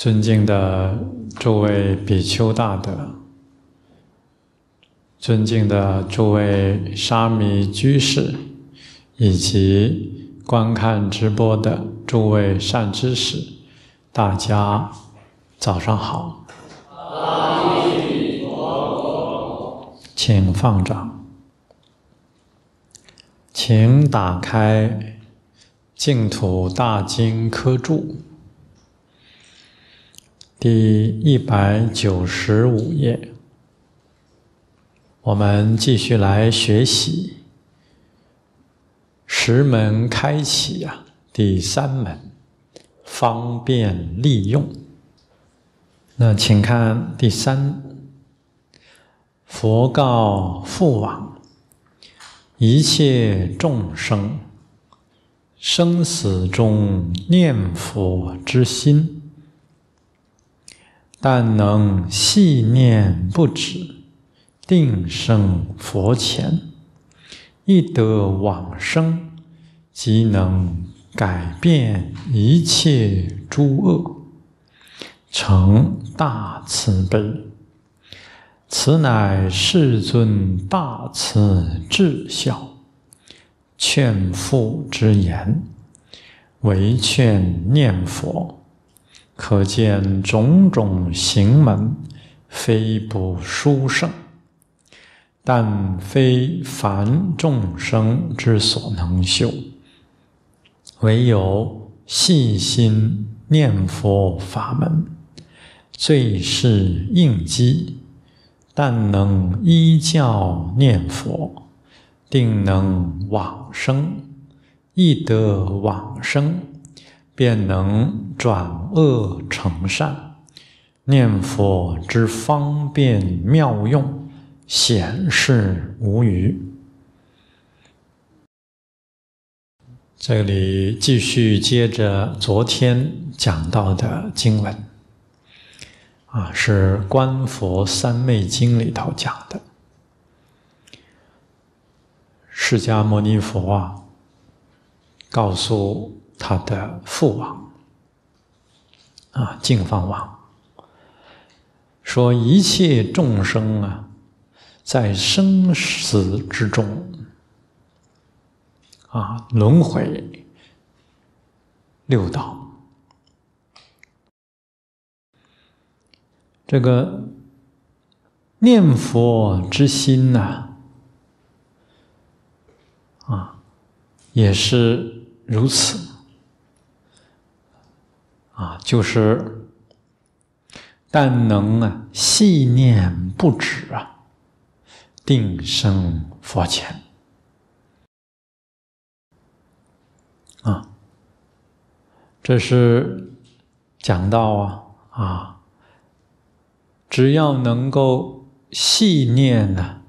尊敬的诸位比丘大德，尊敬的诸位沙弥居士，以及观看直播的诸位善知识，大家早上好！阿弥陀佛，请放掌，请打开净土大经科注。第一百九十五页，我们继续来学习。十门开启啊，第三门方便利用。那请看第三，佛告父王：一切众生生死中念佛之心。但能细念不止，定生佛前，一得往生，即能改变一切诸恶，成大慈悲。此乃世尊大慈至孝劝父之言，唯劝念佛。可见种种行门，非不殊胜，但非凡众生之所能修。唯有细心念佛法门，最是应机。但能依教念佛，定能往生，亦得往生。便能转恶成善，念佛之方便妙用，显示无余。这里继续接着昨天讲到的经文，啊，是《观佛三昧经》里头讲的。释迦牟尼佛啊，告诉。他的父王啊，净饭王说：“一切众生啊，在生死之中啊，轮回六道，这个念佛之心呢，啊，也是如此。”啊，就是，但能啊，细念不止啊，定生佛前啊，这是讲到啊，啊，只要能够细念呢，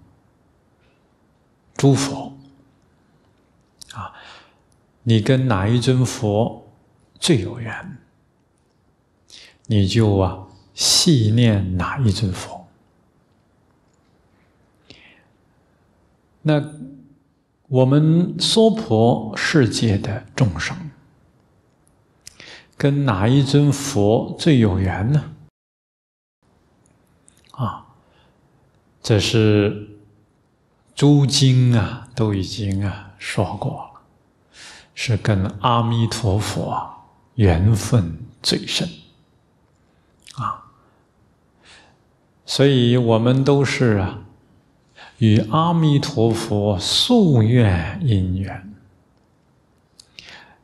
诸佛啊，你跟哪一尊佛最有缘？你就啊，细念哪一尊佛？那我们娑婆世界的众生，跟哪一尊佛最有缘呢？啊，这是诸经啊都已经啊说过，了，是跟阿弥陀佛缘分最深。所以我们都是啊，与阿弥陀佛夙愿因缘。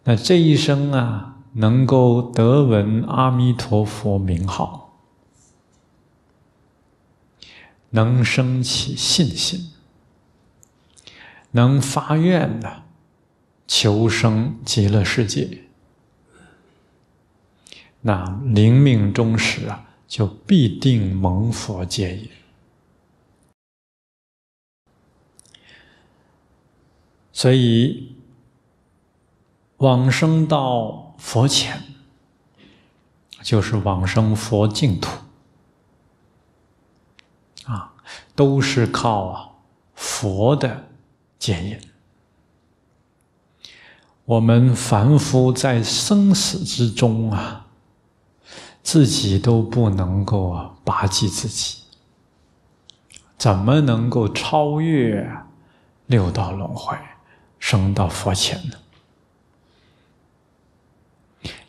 那这一生啊，能够得闻阿弥陀佛名号，能生起信心，能发愿的，求生极乐世界。那临命终时啊。就必定蒙佛戒验，所以往生到佛前，就是往生佛净土啊，都是靠佛的检验。我们凡夫在生死之中啊。自己都不能够啊拔济自己，怎么能够超越六道轮回，升到佛前呢？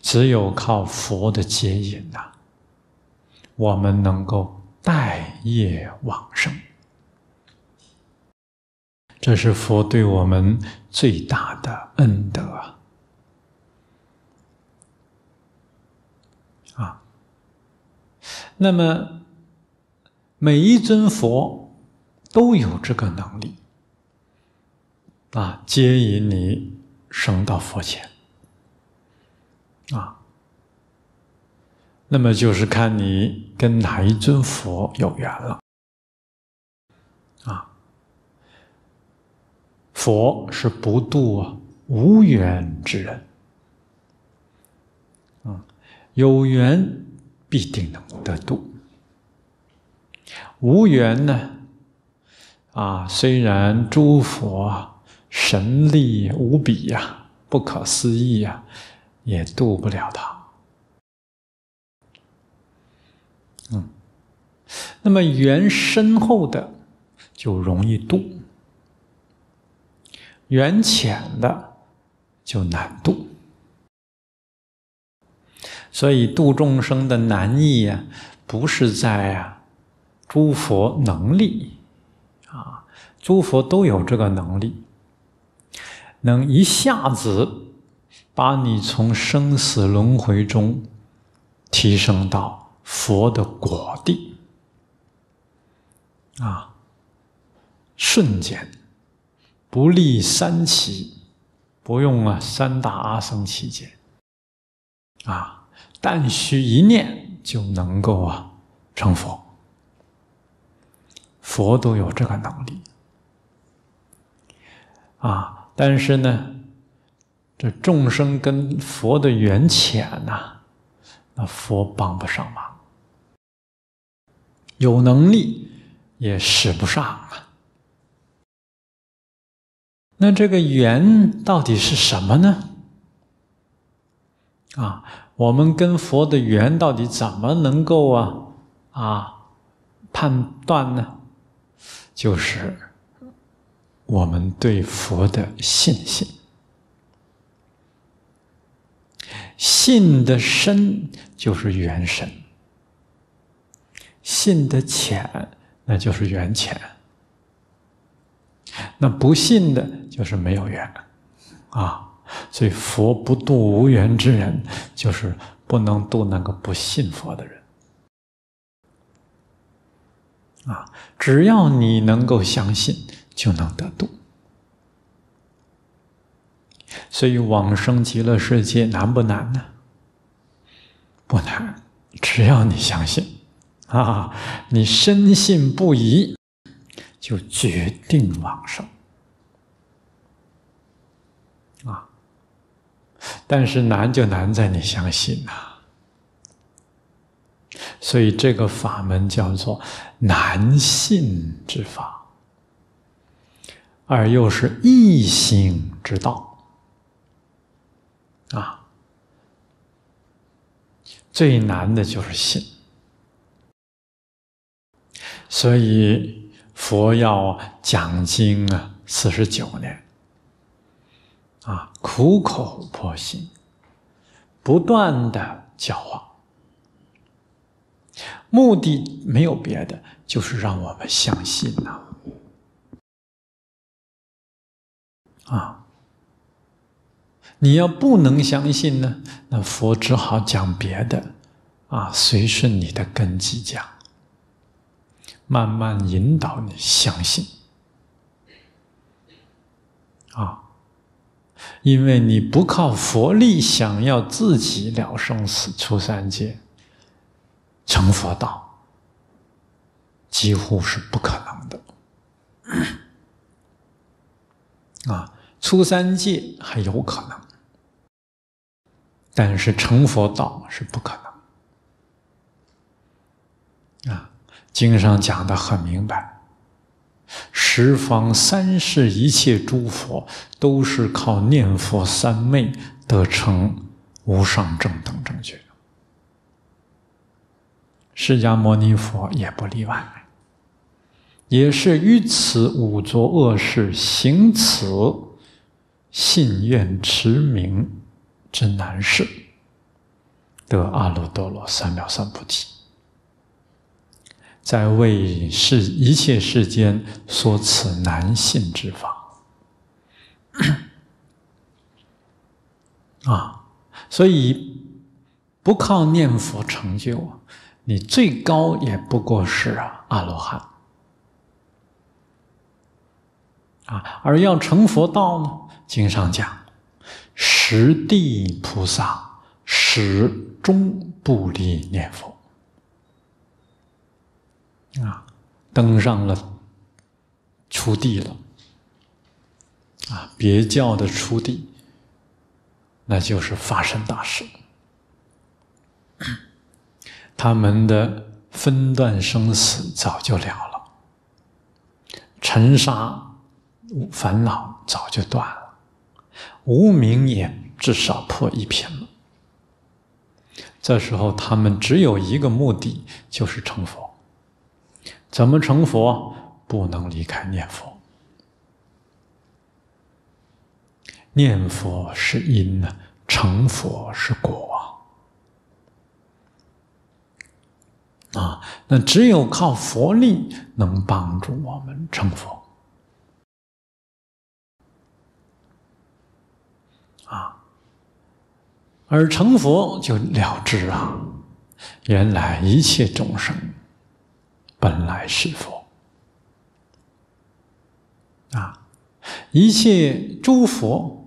只有靠佛的接引呐，我们能够代业往生。这是佛对我们最大的恩德。那么，每一尊佛都有这个能力，啊，接引你升到佛前，啊，那么就是看你跟哪一尊佛有缘了，啊，佛是不渡无缘之人，啊，有缘。必定能得度。无缘呢，啊，虽然诸佛神力无比呀，不可思议呀，也渡不了他。嗯，那么缘深厚的就容易渡，缘浅的就难渡。所以度众生的难易啊，不是在啊，诸佛能力，啊，诸佛都有这个能力，能一下子把你从生死轮回中提升到佛的果地，啊，瞬间，不立三起，不用啊三大阿僧祇劫，啊。但需一念就能够啊成佛，佛都有这个能力啊。但是呢，这众生跟佛的缘浅呐，那佛帮不上忙，有能力也使不上啊。那这个缘到底是什么呢？啊？我们跟佛的缘到底怎么能够啊啊判断呢？就是我们对佛的信心，信的深就是缘深，信的浅那就是缘浅，那不信的就是没有缘，啊。所以佛不渡无缘之人，就是不能渡那个不信佛的人。啊，只要你能够相信，就能得度。所以往生极乐世界难不难呢？不难，只要你相信，啊，你深信不疑，就决定往生。但是难就难在你相信呐，所以这个法门叫做难信之法，而又是易行之道啊。最难的就是信，所以佛要讲经啊四十九年。苦口婆心，不断的教化，目的没有别的，就是让我们相信呐。啊，你要不能相信呢，那佛只好讲别的，啊，随顺你的根基讲，慢慢引导你相信，啊。因为你不靠佛力，想要自己了生死、出三界、成佛道，几乎是不可能的。啊，出三界还有可能，但是成佛道是不可能。啊，经上讲的很明白。十方三世一切诸佛都是靠念佛三昧得成无上正等正觉，释迦牟尼佛也不例外，也是于此五浊恶世行此信愿持名之难事，得阿耨多罗三藐三菩提。在为世一切世间说此难信之法，啊！所以不靠念佛成就，你最高也不过是阿罗汉啊。而要成佛道呢，经上讲，十地菩萨始终不离念佛。啊，登上了初地了。啊，别教的初地，那就是发生大事。他们的分段生死早就了了，尘沙烦恼早就断了，无名也至少破一品了。这时候，他们只有一个目的，就是成佛。怎么成佛？不能离开念佛。念佛是因呢，成佛是果。啊，那只有靠佛力能帮助我们成佛。啊，而成佛就了知啊，原来一切众生。本来是佛，啊，一切诸佛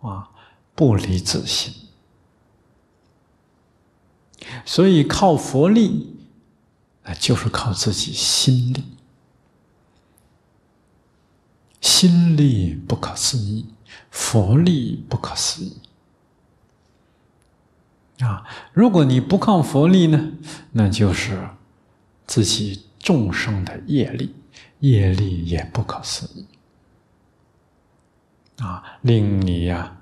啊，不离自性，所以靠佛力，那就是靠自己心力，心力不可思议，佛力不可思议。啊，如果你不靠佛力呢，那就是自己众生的业力，业力也不可思议，啊，令你呀，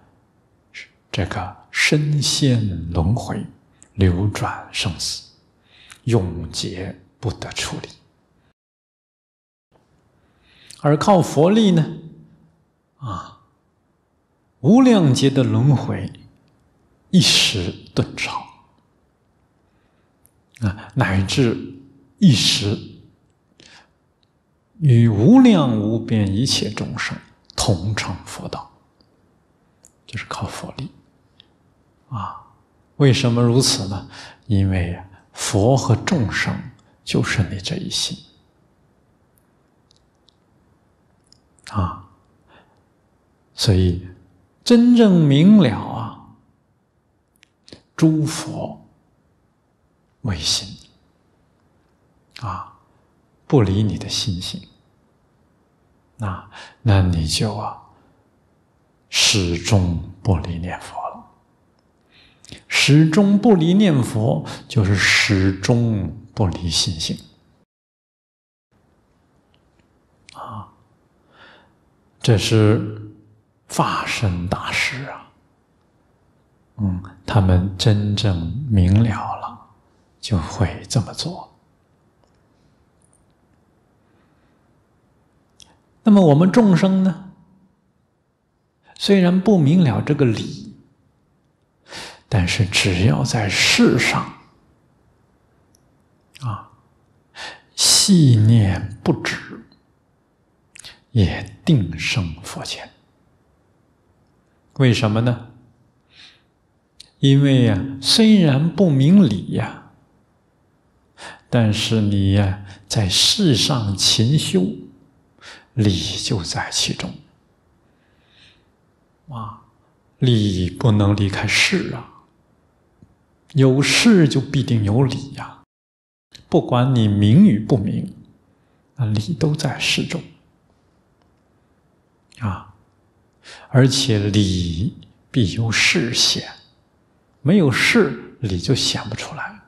这个身陷轮回，流转生死，永劫不得出离。而靠佛力呢，啊，无量劫的轮回。一时顿超啊，乃至一时与无量无边一切众生同成佛道，就是靠佛力啊！为什么如此呢？因为佛和众生就是你这一心啊，所以真正明了。诸佛为心啊，不离你的心性，那那你就啊，始终不离念佛了。始终不离念佛，就是始终不离心性啊。这是法身大事啊。嗯，他们真正明了了，就会这么做。那么我们众生呢？虽然不明了这个理，但是只要在世上，啊，细念不止，也定生佛前。为什么呢？因为呀，虽然不明理呀，但是你呀，在世上勤修，理就在其中。啊，理不能离开事啊，有事就必定有理呀。不管你明与不明，那理都在事中。啊，而且理必由事显。没有事，你就想不出来。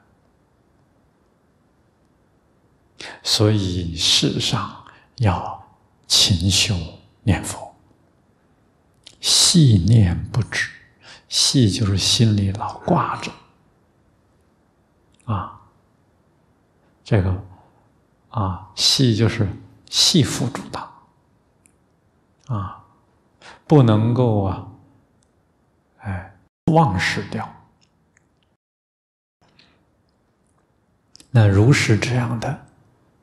所以，世上要勤修念佛，细念不止，细就是心里老挂着啊。这个啊，细就是细缚住道，啊，不能够啊，哎忘失掉。那如是这样的，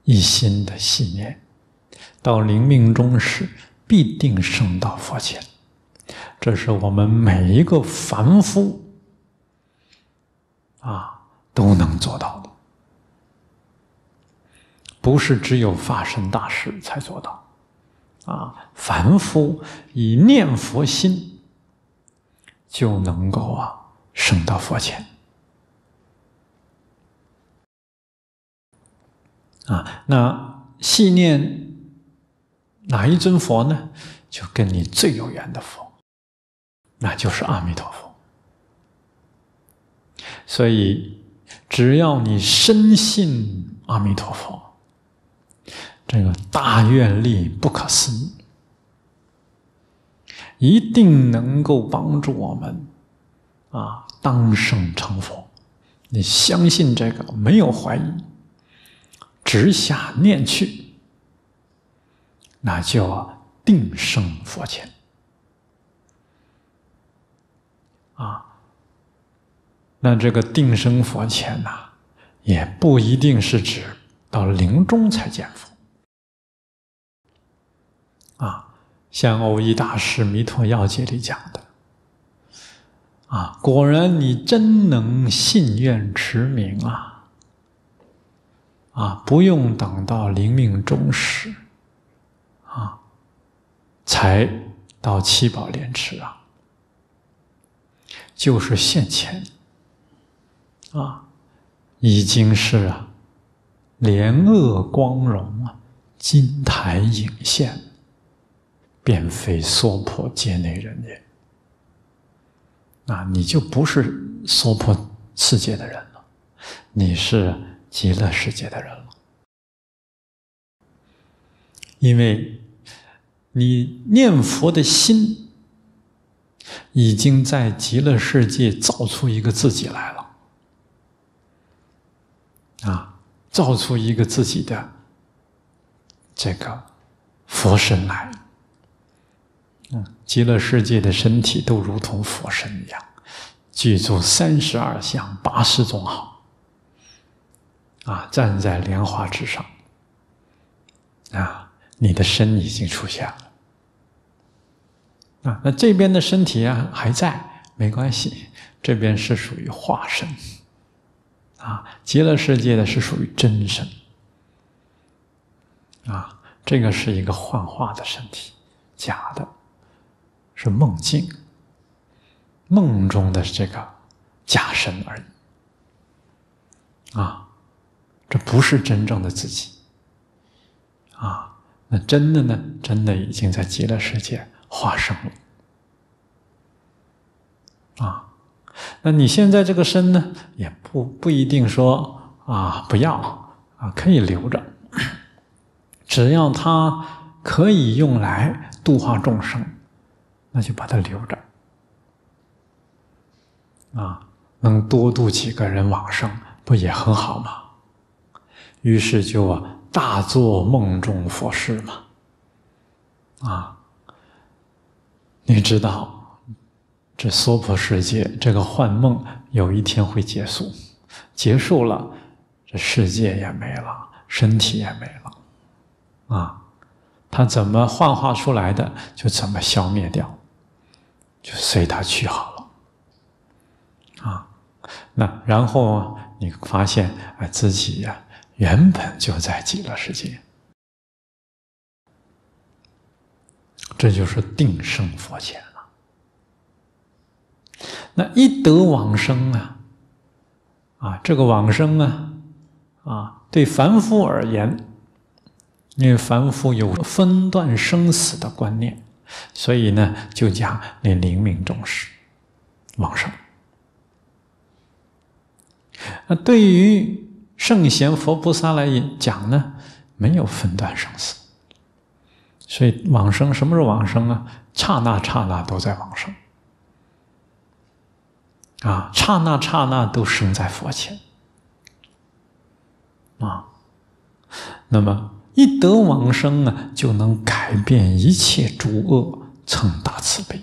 一心的信念，到临命终时，必定升到佛前。这是我们每一个凡夫啊都能做到的，不是只有法身大师才做到。啊，凡夫以念佛心，就能够啊升到佛前。啊，那信念哪一尊佛呢？就跟你最有缘的佛，那就是阿弥陀佛。所以，只要你深信阿弥陀佛，这个大愿力不可思议，一定能够帮助我们啊，当生成佛。你相信这个，没有怀疑。直下念去，那叫定生佛前。啊，那这个定生佛前呐，也不一定是指到临终才见佛。啊，像欧一大师《弥陀要解》里讲的，啊，果然你真能信愿持名啊！啊，不用等到临命终时，啊，才到七宝莲池啊，就是现前，啊，已经是啊，莲萼光荣啊，金台影现，便非娑婆界内人也。啊，你就不是娑婆世界的人了，你是。极乐世界的人了，因为你念佛的心已经在极乐世界造出一个自己来了，啊，造出一个自己的这个佛身来，嗯，极乐世界的身体都如同佛身一样，记住三十二相八十种好。啊，站在莲花之上，啊，你的身已经出现了，啊，那这边的身体啊还在，没关系，这边是属于化身，啊，极乐世界的是属于真身，啊，这个是一个幻化的身体，假的，是梦境，梦中的这个假身而已，啊。这不是真正的自己，啊，那真的呢？真的已经在极乐世界化生了，啊，那你现在这个身呢，也不不一定说啊不要啊，可以留着，只要它可以用来度化众生，那就把它留着，啊，能多度几个人往生，不也很好吗？于是就大做梦中佛事嘛，啊，你知道，这娑婆世界这个幻梦有一天会结束，结束了，这世界也没了，身体也没了，啊，它怎么幻化出来的就怎么消灭掉，就随它去好了，啊，那然后你发现啊自己呀。原本就在极乐世界，这就是定生佛前了。那一得往生啊，啊，这个往生啊，啊，对凡夫而言，因为凡夫有分段生死的观念，所以呢，就讲那灵明重视往生。那对于。圣贤、佛、菩萨来讲呢，没有分段生死，所以往生什么时候往生啊？刹那刹那都在往生，啊，刹那刹那都生在佛前，啊，那么一得往生呢，就能改变一切诸恶，成大慈悲。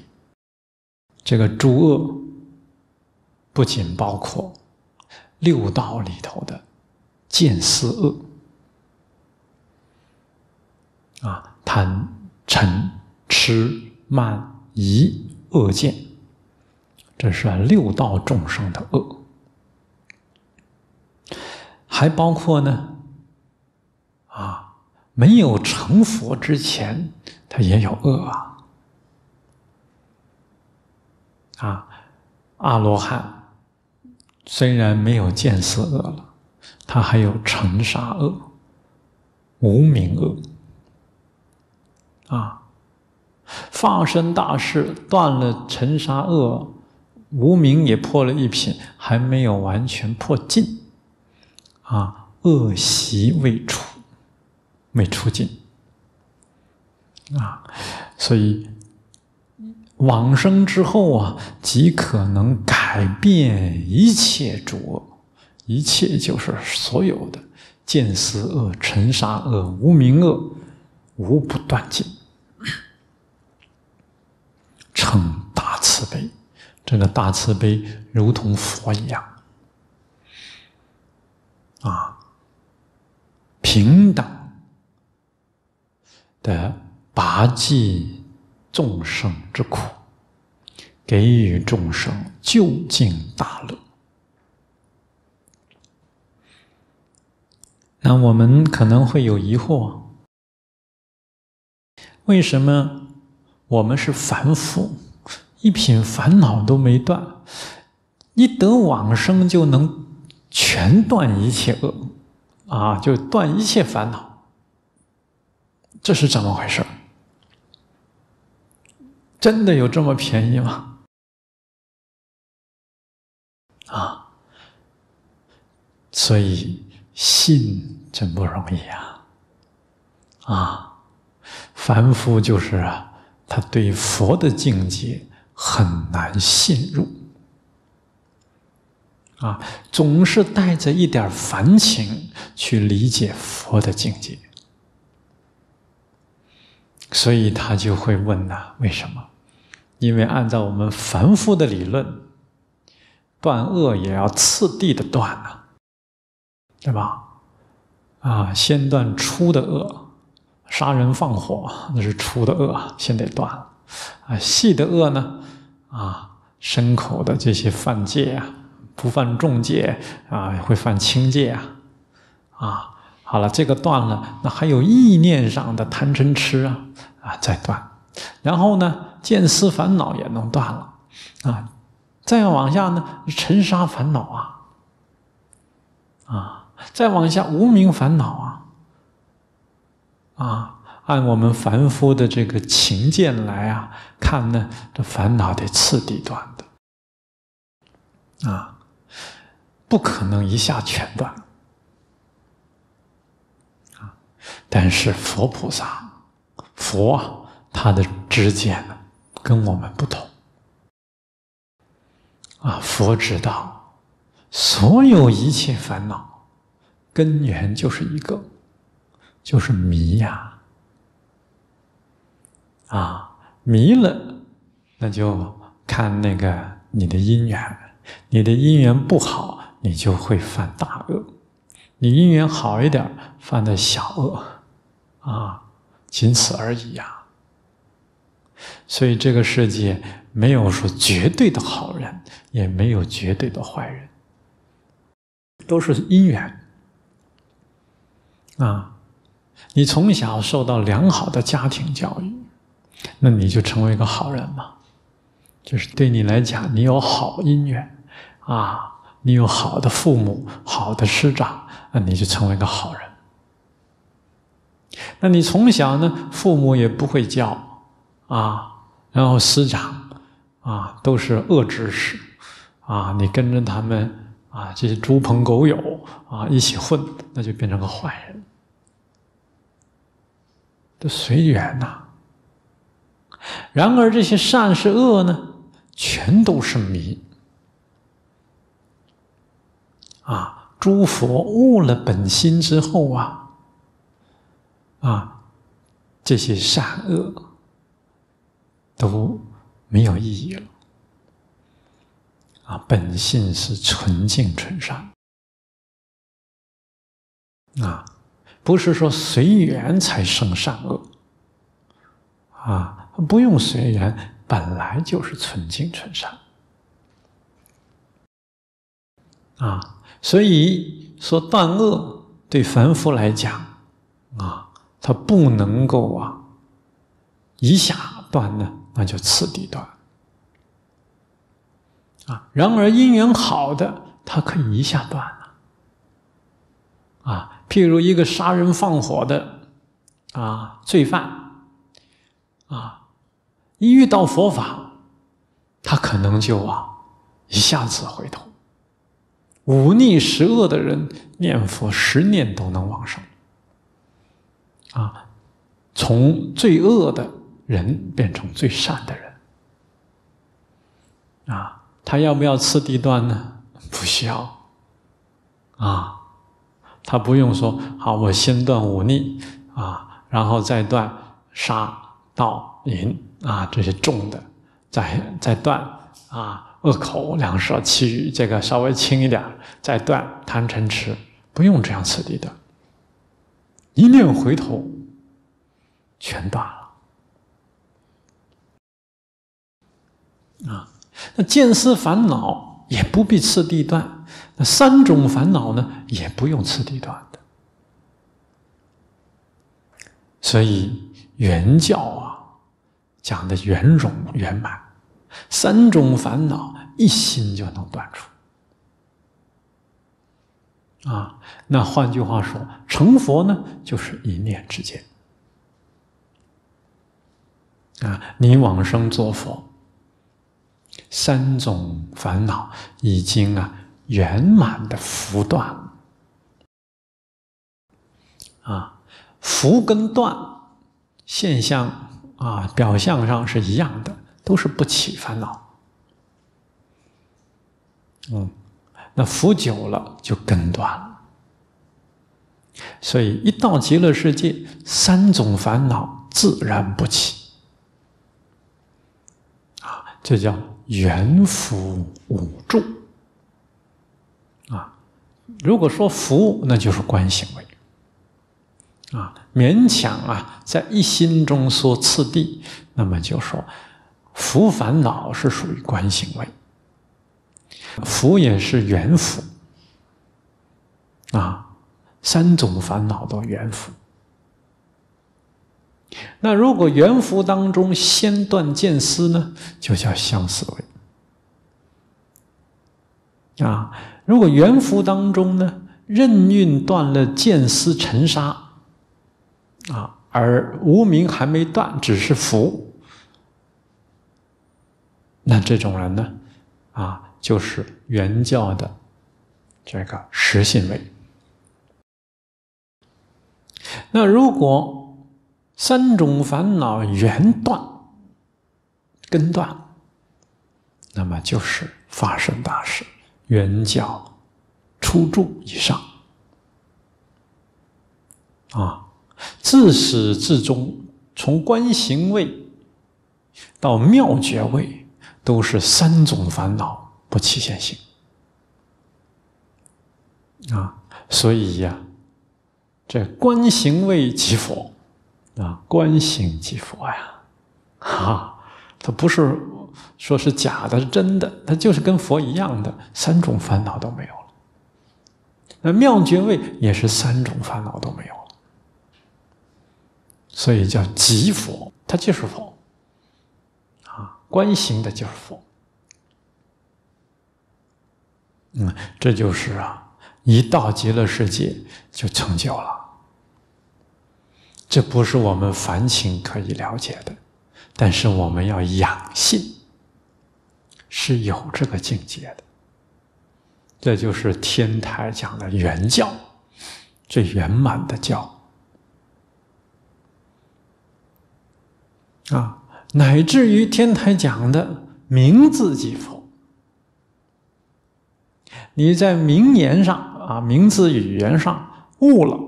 这个诸恶不仅包括六道里头的。见思恶，啊，贪、嗔、痴、慢、疑、恶见，这是六道众生的恶。还包括呢，啊，没有成佛之前，他也有恶啊。啊，阿罗汉虽然没有见思恶了。他还有尘沙恶、无名恶，啊！发生大事断了尘沙恶，无名也破了一品，还没有完全破尽，啊，恶习未除，未出尽，啊，所以往生之后啊，极可能改变一切浊。一切就是所有的见思恶、尘沙恶、无明恶，无不断尽。成大慈悲，这个大慈悲如同佛一样，啊，平等的拔济众生之苦，给予众生究竟大乐。那我们可能会有疑惑：为什么我们是凡夫，一品烦恼都没断，一得往生就能全断一切恶啊？就断一切烦恼，这是怎么回事真的有这么便宜吗？啊，所以。信真不容易啊！啊，凡夫就是啊，他对佛的境界很难信入，啊，总是带着一点凡情去理解佛的境界，所以他就会问呐：为什么？因为按照我们凡夫的理论，断恶也要次第的断啊。对吧？啊，先断初的恶，杀人放火那是初的恶，先得断了。啊，细的恶呢？啊，牲口的这些犯戒啊，不犯重戒啊，会犯轻戒啊。啊，好了，这个断了，那还有意念上的贪嗔痴啊啊，再断。然后呢，见思烦恼也能断了。啊，再往下呢，尘沙烦恼啊，啊。再往下，无名烦恼啊，啊，按我们凡夫的这个情见来啊看呢，这烦恼得次第断的，啊，不可能一下全断。啊，但是佛菩萨，佛啊，他的知见呢，跟我们不同。啊，佛知道，所有一切烦恼。根源就是一个，就是迷呀，啊，迷了，那就看那个你的姻缘，你的姻缘不好，你就会犯大恶；你姻缘好一点，犯的小恶，啊，仅此而已呀。所以这个世界没有说绝对的好人，也没有绝对的坏人，都是因缘。啊，你从小受到良好的家庭教育，那你就成为一个好人嘛？就是对你来讲，你有好姻缘，啊，你有好的父母、好的师长，那你就成为一个好人。那你从小呢，父母也不会教啊，然后师长啊都是恶知识啊，你跟着他们啊这些猪朋狗友啊一起混，那就变成个坏人。都随缘呐。然而这些善是恶呢？全都是迷啊！诸佛悟了本心之后啊，啊，这些善恶都没有意义了。啊，本性是纯净纯善啊。不是说随缘才生善恶，啊，不用随缘，本来就是纯净纯善，啊，所以说断恶对凡夫来讲，啊，他不能够啊，一下断呢，那就次第断，啊，然而因缘好的，它可以一下断。啊，譬如一个杀人放火的啊罪犯，啊，一遇到佛法，他可能就啊一下子回头。忤逆十恶的人念佛十念都能往生，啊，从最恶的人变成最善的人，啊，他要不要吃地段呢？不需要，啊。他不用说，好，我先断五逆啊，然后再断杀盗淫啊这些重的，再再断啊恶口两舌其余这个稍微轻一点，再断贪嗔痴，不用这样次第的，一念回头，全断了啊。那见思烦恼也不必次第断。那三种烦恼呢，也不用次第断的。所以圆教啊，讲的圆融圆满，三种烦恼一心就能断除。啊，那换句话说，成佛呢，就是一念之间。啊，你往生做佛，三种烦恼已经啊。圆满的福断，啊，福跟断现象，啊，表象上是一样的，都是不起烦恼。嗯，那福久了就根断了，所以一到极乐世界，三种烦恼自然不起，啊，这叫圆福五住。如果说福，那就是观行为，啊，勉强啊，在一心中说次第，那么就说，福烦恼是属于观行为，福也是缘福，啊，三种烦恼都缘福。那如果缘福当中先断见思呢，就叫相思维。啊。如果元符当中呢，任运断了见思尘沙，啊，而无明还没断，只是符，那这种人呢，啊，就是原教的这个实性位。那如果三种烦恼缘断、根断，那么就是法身大事。圆教初柱以上，啊，自始至终，从观行位到妙觉位，都是三种烦恼不起现行，啊，所以呀，这观行位即佛，啊，观行即佛呀，哈，它不是。说是假的，是真的，它就是跟佛一样的，三种烦恼都没有了。那妙觉位也是三种烦恼都没有了，所以叫极佛，它就是佛啊，观行的就是佛，嗯，这就是啊，一到极乐世界就成就了。这不是我们凡情可以了解的，但是我们要养性。是有这个境界的，这就是天台讲的圆教，最圆满的教啊，乃至于天台讲的名字即佛，你在名言上啊，名字语言上悟了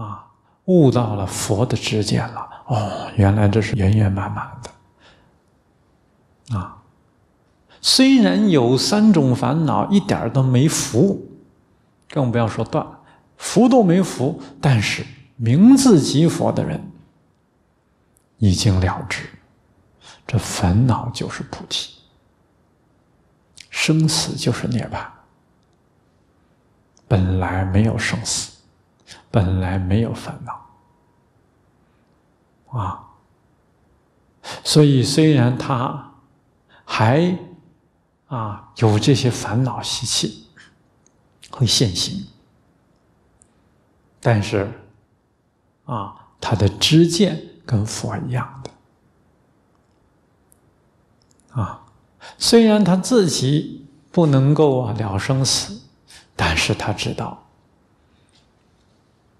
啊，悟到了佛的知见了，哦，原来这是圆圆满满的。啊，虽然有三种烦恼，一点都没福，更不要说断，福都没福，但是名字即佛的人，已经了之，这烦恼就是菩提，生死就是涅槃。本来没有生死，本来没有烦恼，啊，所以虽然他。还，啊，有这些烦恼习气，会现行。但是，啊，他的知见跟佛一样的。啊，虽然他自己不能够啊了生死，但是他知道，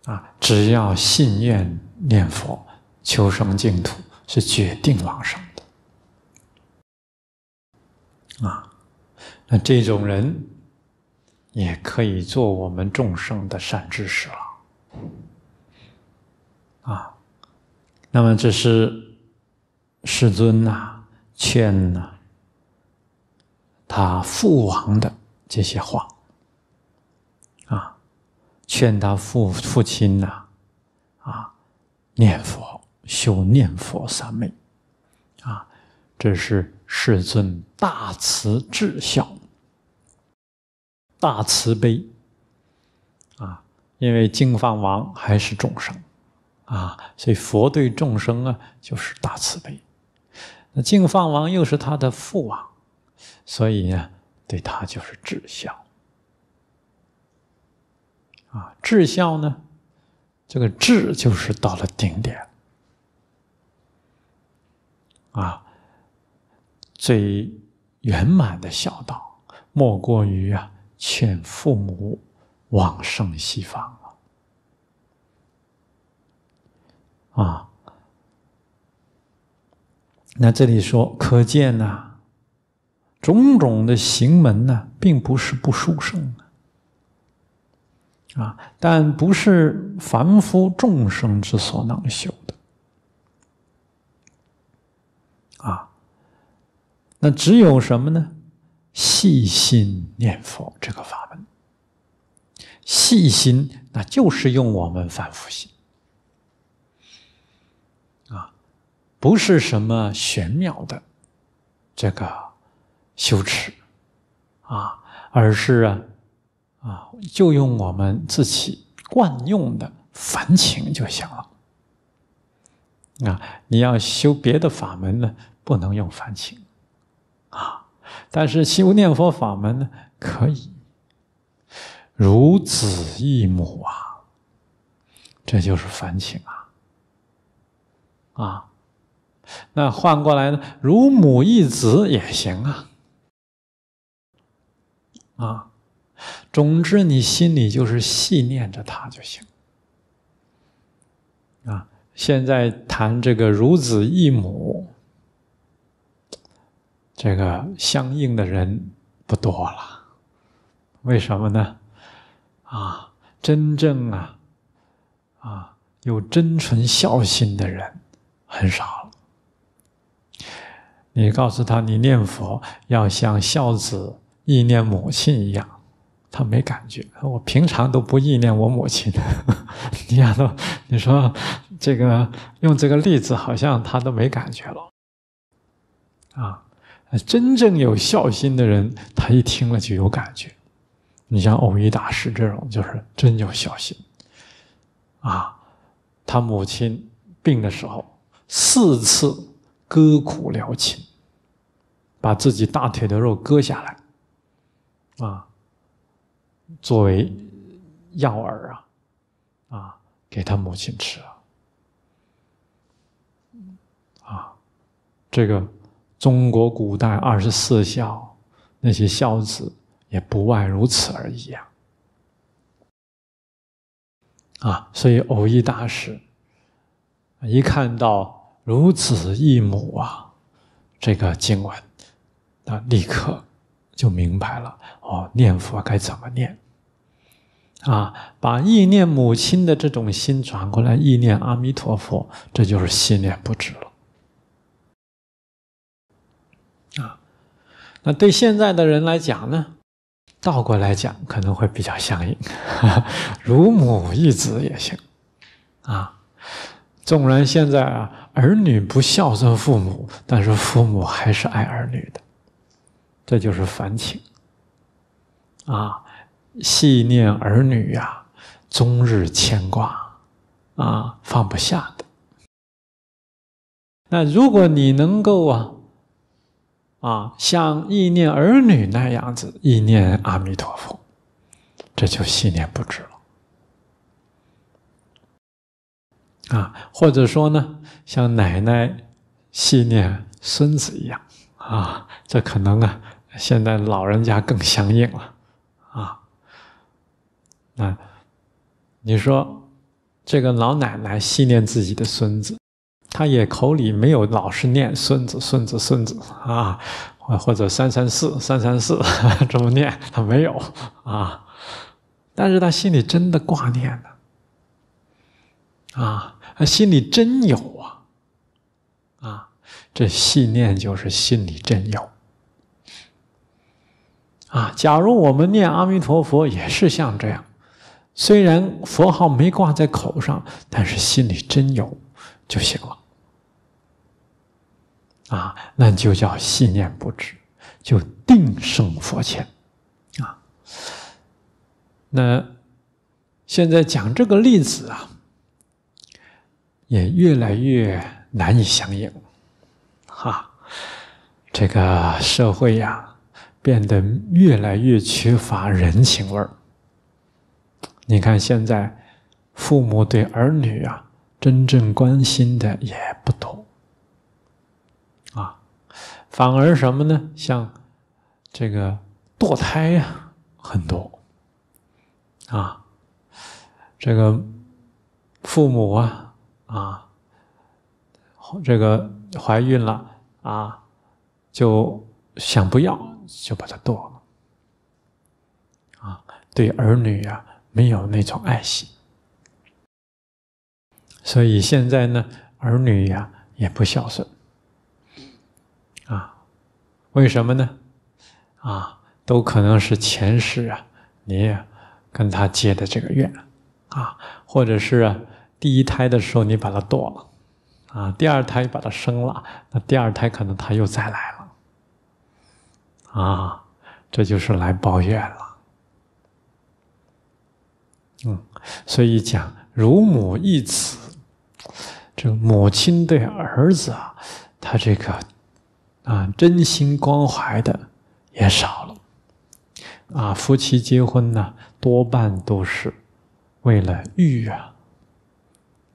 啊，只要信愿念佛，求生净土，是决定往生。啊，那这种人也可以做我们众生的善知识了。啊，那么这是世尊呐，劝呐他父王的这些话啊，劝他父父亲呐，啊，念佛修念佛三昧，啊，这是。世尊大慈至孝，大慈悲啊！因为净饭王还是众生啊，所以佛对众生啊就是大慈悲。那净饭王又是他的父王，所以呢，对他就是至孝。啊，智孝呢，这个智就是到了顶点啊。最圆满的孝道，莫过于啊，劝父母往生西方了。啊，那这里说，可见呢，种种的行门呢，并不是不殊胜的，啊，但不是凡夫众生之所能修的。那只有什么呢？细心念佛这个法门，细心那就是用我们凡夫心啊，不是什么玄妙的这个修持啊，而是啊啊，就用我们自己惯用的凡情就行了。啊，你要修别的法门呢，不能用凡情。但是修念佛法门呢，可以如子一母啊，这就是凡情啊，啊，那换过来呢，如母一子也行啊，啊，总之你心里就是细念着他就行啊。现在谈这个如子一母。这个相应的人不多了，为什么呢？啊，真正啊，啊，有真纯孝心的人很少了。你告诉他，你念佛要像孝子意念母亲一样，他没感觉。我平常都不意念我母亲，你丫都，你说这个用这个例子，好像他都没感觉了，啊。真正有孝心的人，他一听了就有感觉。你像偶一大师这种，就是真有孝心。啊，他母亲病的时候，四次割骨疗亲，把自己大腿的肉割下来，啊，作为药饵啊，啊，给他母亲吃啊，这个。中国古代二十四孝，那些孝子也不外如此而已呀。啊，所以偶一大师一看到“如此一母”啊，这个经文，他立刻就明白了哦，念佛该怎么念？啊，把意念母亲的这种心转过来，意念阿弥陀佛，这就是心念不止了。那对现在的人来讲呢，倒过来讲可能会比较相应，乳母一子也行啊。纵然现在啊儿女不孝顺父母，但是父母还是爱儿女的，这就是凡情啊，细念儿女呀，终日牵挂啊，放不下的。那如果你能够啊。啊，像忆念儿女那样子，忆念阿弥陀佛，这就系念不止了。啊，或者说呢，像奶奶系念孙子一样，啊，这可能啊，现在老人家更相应了。啊，那你说这个老奶奶系念自己的孙子？他也口里没有老是念孙子孙子孙子啊，或者三三四三三四 这么念，他没有啊。但是他心里真的挂念的，啊，他心里真有啊，啊，这信念就是心里真有啊。假如我们念阿弥陀佛也是像这样，虽然佛号没挂在口上，但是心里真有就行了。啊，那就叫信念不执，就定生佛前，啊。那现在讲这个例子啊，也越来越难以相应，哈。这个社会呀，变得越来越缺乏人情味儿。你看现在，父母对儿女啊，真正关心的也不多。反而什么呢？像这个堕胎呀，很多啊，这个父母啊啊，这个怀孕了啊，就想不要就把它堕了啊，对儿女呀没有那种爱心，所以现在呢，儿女呀也不孝顺。为什么呢？啊，都可能是前世啊，你跟他结的这个怨，啊，或者是第一胎的时候你把他堕了，啊，第二胎把他生了，那第二胎可能他又再来了，啊，这就是来抱怨了。嗯，所以讲乳母一子，这个母亲对儿子啊，他这个。啊，真心关怀的也少了。啊，夫妻结婚呢，多半都是为了欲啊、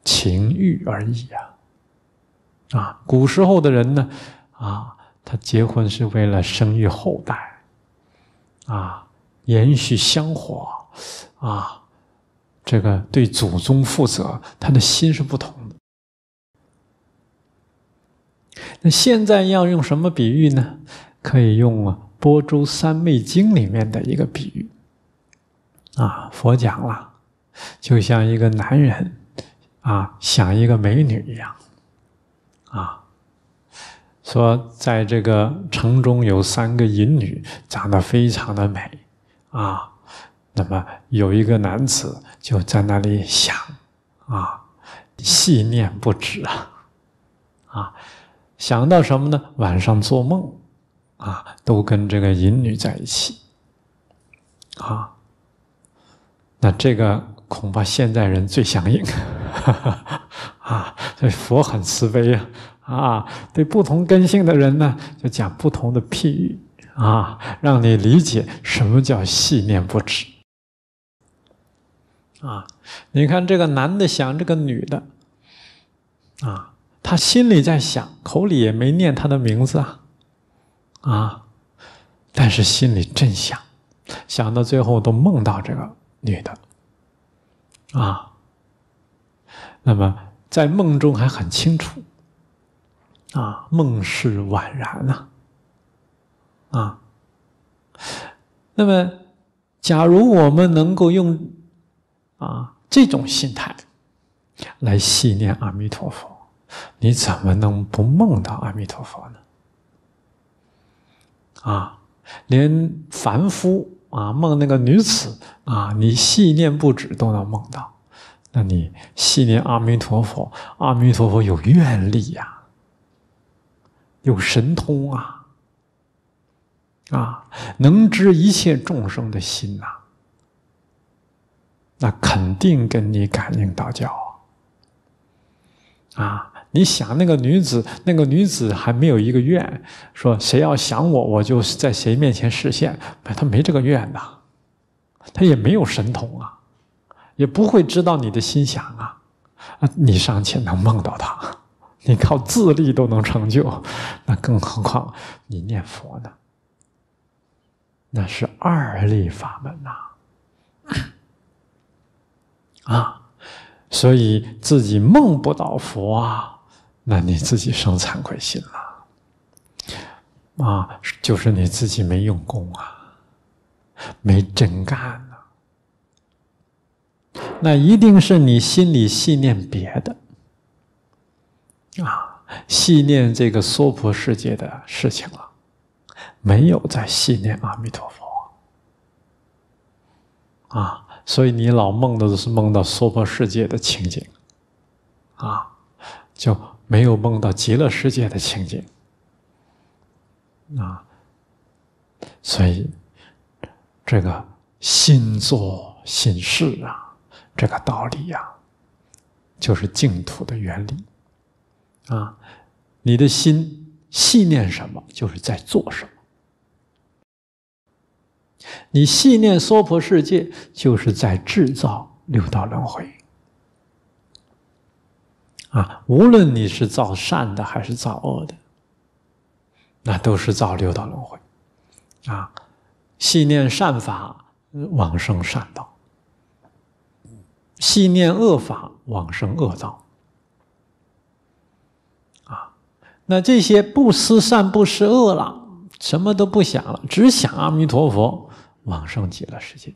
情欲而已啊。啊，古时候的人呢，啊，他结婚是为了生育后代，啊，延续香火，啊，这个对祖宗负责，他的心是不同。那现在要用什么比喻呢？可以用《波州三昧经》里面的一个比喻，啊，佛讲了，就像一个男人，啊，想一个美女一样，啊，说在这个城中有三个淫女，长得非常的美，啊，那么有一个男子就在那里想，啊，细念不止，啊。想到什么呢？晚上做梦，啊，都跟这个淫女在一起，啊，那这个恐怕现代人最哈哈，啊，所以佛很慈悲啊，啊，对不同根性的人呢，就讲不同的譬喻，啊，让你理解什么叫细念不止，啊，你看这个男的想这个女的，啊。他心里在想，口里也没念他的名字啊，啊，但是心里真想，想到最后都梦到这个女的，啊，那么在梦中还很清楚，啊，梦是宛然呐，啊，那么假如我们能够用啊这种心态来细念阿弥陀佛。你怎么能不梦到阿弥陀佛呢？啊，连凡夫啊梦那个女子啊，你细念不止都能梦到。那你细念阿弥陀佛，阿弥陀佛有愿力呀，有神通啊，啊，能知一切众生的心呐，那肯定跟你感应道教啊。啊！你想那个女子，那个女子还没有一个愿，说谁要想我，我就在谁面前实现。她没这个愿呐，她也没有神通啊，也不会知道你的心想啊。你尚且能梦到他，你靠自力都能成就，那更何况你念佛呢？那是二力法门呐，啊，所以自己梦不到佛啊。那你自己生惭愧心了，啊，就是你自己没用功啊，没真干呢。那一定是你心里系念别的，啊，系念这个娑婆世界的事情了，没有在系念阿弥陀佛，啊，所以你老梦的都是梦到娑婆世界的情景，啊，就。没有梦到极乐世界的情景，啊，所以这个心作心事啊，这个道理呀，就是净土的原理啊。你的心细念什么，就是在做什么。你细念娑婆世界，就是在制造六道轮回。啊，无论你是造善的还是造恶的，那都是造六道轮回。啊，信念善法往生善道，信念恶法往生恶道。啊，那这些不思善不思恶了，什么都不想了，只想阿弥陀佛往生极乐世界。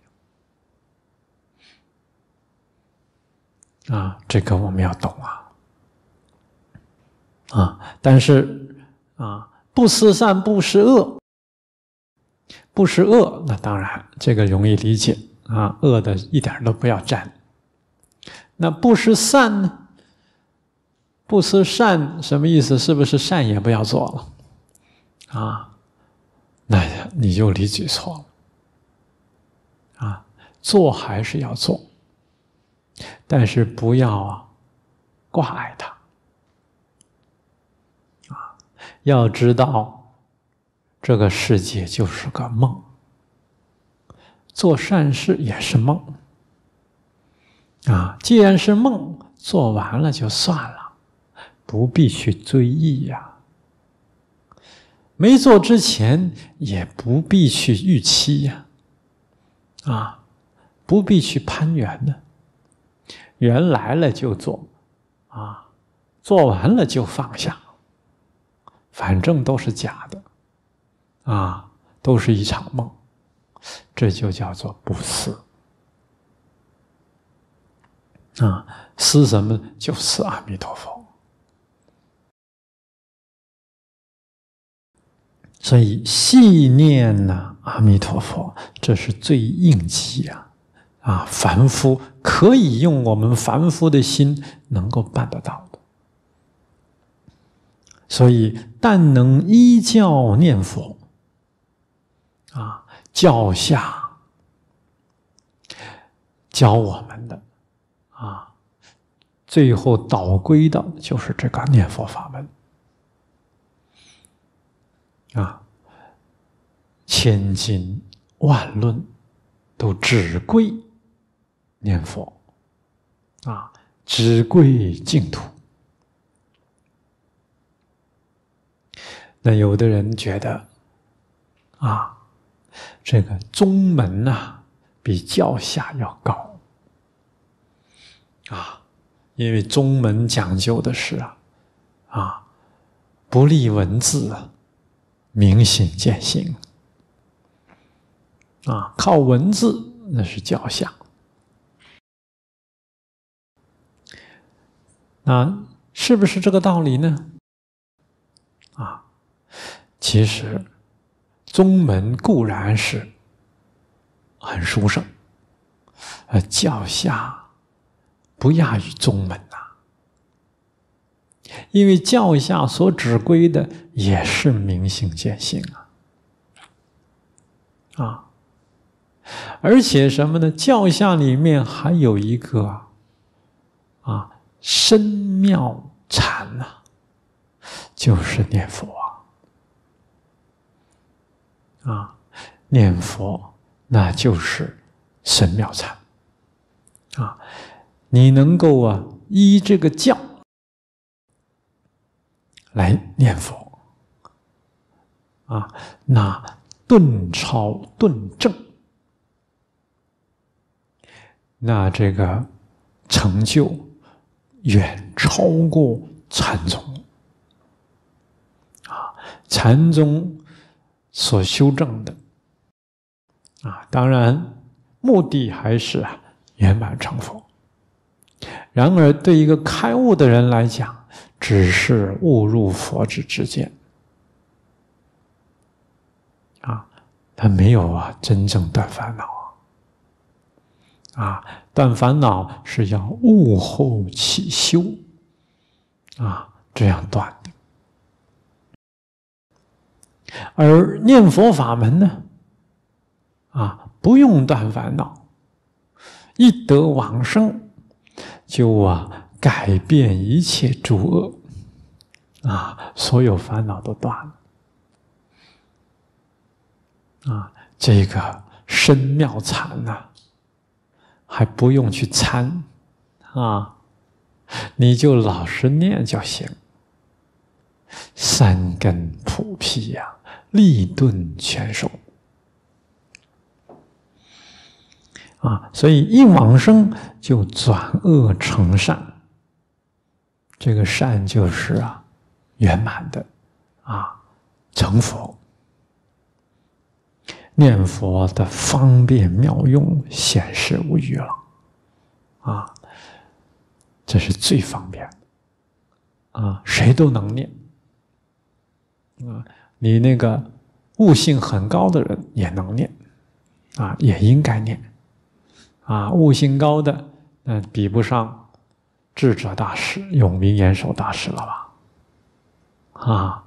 啊，这个我们要懂啊。啊，但是，啊，不思善，不思恶。不思恶，那当然这个容易理解啊，恶的一点都不要沾。那不思善呢？不思善什么意思？是不是善也不要做了？啊，那你就理解错了。啊，做还是要做，但是不要啊挂碍它。要知道，这个世界就是个梦，做善事也是梦，啊！既然是梦，做完了就算了，不必去追忆呀。没做之前，也不必去预期呀，啊，不必去攀缘呢。缘来了就做，啊，做完了就放下。反正都是假的，啊，都是一场梦，这就叫做不思。啊，思什么？就是阿弥陀佛。所以，细念呢，阿弥陀佛，这是最应机呀！啊，凡夫可以用我们凡夫的心能够办得到的。所以，但能依教念佛，啊，教下教我们的，啊，最后导归的就是这个念佛法门，啊，千经万论都只归念佛，啊，只归净土。那有的人觉得，啊，这个宗门呐比教下要高，啊，因为宗门讲究的是啊，啊，不立文字，明心见性，啊，靠文字那是教下，那是不是这个道理呢？啊？其实，宗门固然是很殊胜，呃，教下不亚于宗门呐。因为教下所指归的也是明心见性啊，啊，而且什么呢？教下里面还有一个啊，深妙禅呐，就是念佛。啊。啊，念佛那就是神妙禅。啊，你能够啊依这个教来念佛，啊，那顿超顿正，那这个成就远超过禅宗。啊，禅宗。所修正的，啊，当然目的还是啊圆满成佛。然而，对一个开悟的人来讲，只是误入佛之之见，啊，他没有啊真正断烦恼啊，啊，断烦恼是要悟后起修，啊，这样断。而念佛法门呢，啊，不用断烦恼，一得往生，就啊改变一切诸恶，啊，所有烦恼都断了，啊，这个深妙禅呐，还不用去参，啊，你就老实念就行，三根普提呀。立顿全收啊！所以一往生就转恶成善，这个善就是啊圆满的啊成佛。念佛的方便妙用显示无余了啊，这是最方便的，啊，谁都能念啊。你那个悟性很高的人也能念，啊，也应该念，啊，悟性高的嗯比不上智者大师、永明延寿大师了吧？啊，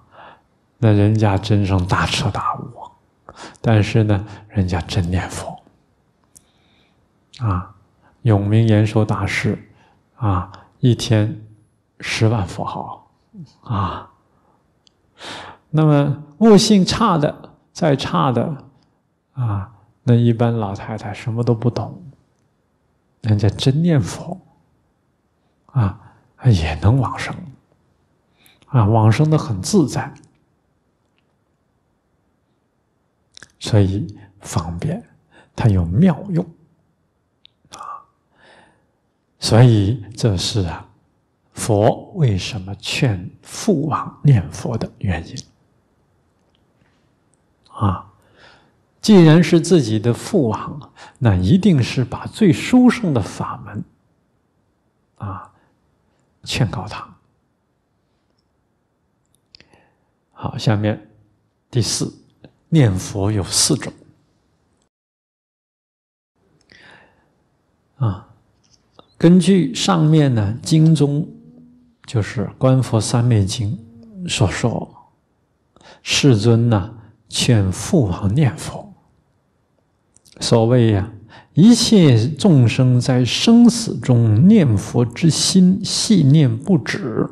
那人家真正大彻大悟，但是呢，人家真念佛，啊，永明延寿大师啊，一天十万佛号，啊。那么悟性差的，再差的，啊，那一般老太太什么都不懂，人家真念佛，啊，也能往生，啊，往生的很自在，所以方便它有妙用，啊，所以这是啊，佛为什么劝父王念佛的原因。啊，既然是自己的父王，那一定是把最殊胜的法门，啊，劝告他。好，下面第四，念佛有四种。啊，根据上面呢经中，就是《观佛三昧经》所说，世尊呢。劝父王念佛。所谓呀，一切众生在生死中念佛之心，细念不止。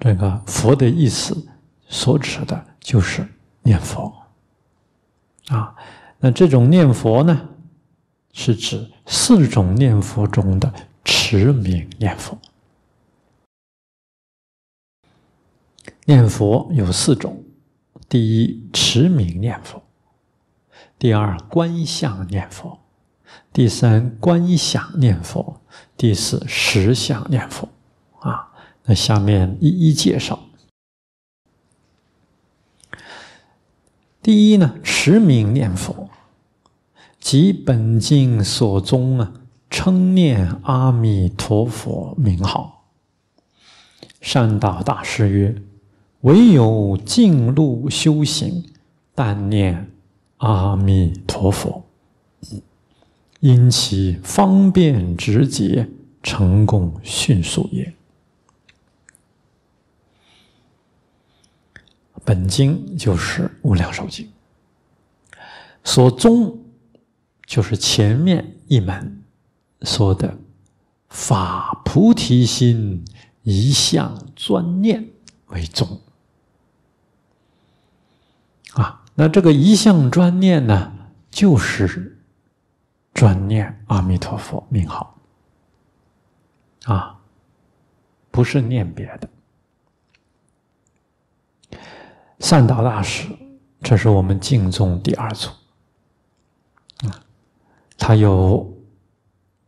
这个佛的意思所指的，就是念佛。啊，那这种念佛呢，是指四种念佛中的持名念佛。念佛有四种：第一持名念佛，第二观相念佛，第三观想念佛，第四实相念佛。啊，那下面一一介绍。第一呢，持名念佛，即本经所宗啊，称念阿弥陀佛名号。善导大师曰。唯有静路修行，但念阿弥陀佛，因其方便直接，成功迅速也。本经就是《无量寿经》，所宗就是前面一门说的法菩提心一向专念为宗。那这个一向专念呢，就是专念阿弥陀佛名号，啊，不是念别的。善导大师，这是我们敬宗第二祖，啊，他有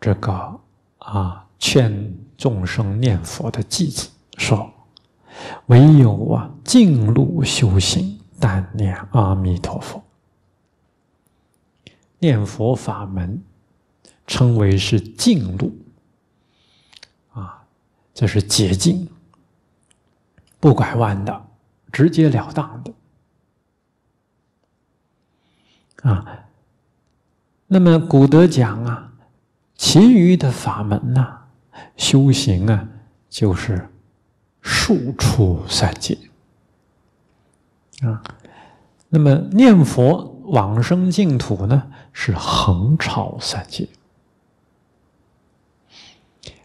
这个啊劝众生念佛的偈子，说唯有啊静路修行。但念阿弥陀佛，念佛法门称为是净路，啊，这是捷径，不拐弯的，直截了当的，啊。那么古德讲啊，其余的法门呢，修行啊，就是数出三界。啊，那么念佛往生净土呢，是横超三界。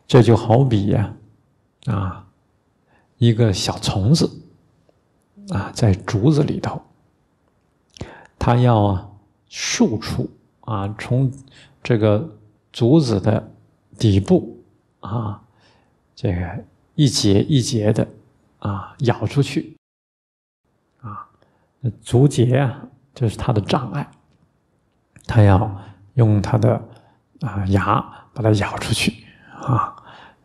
这就好比呀，啊，一个小虫子，啊，在竹子里头，它要啊竖出啊，从这个竹子的底部啊，这个一节一节的啊，咬出去。竹节啊，这是它的障碍。他要用他的啊牙把它咬出去啊，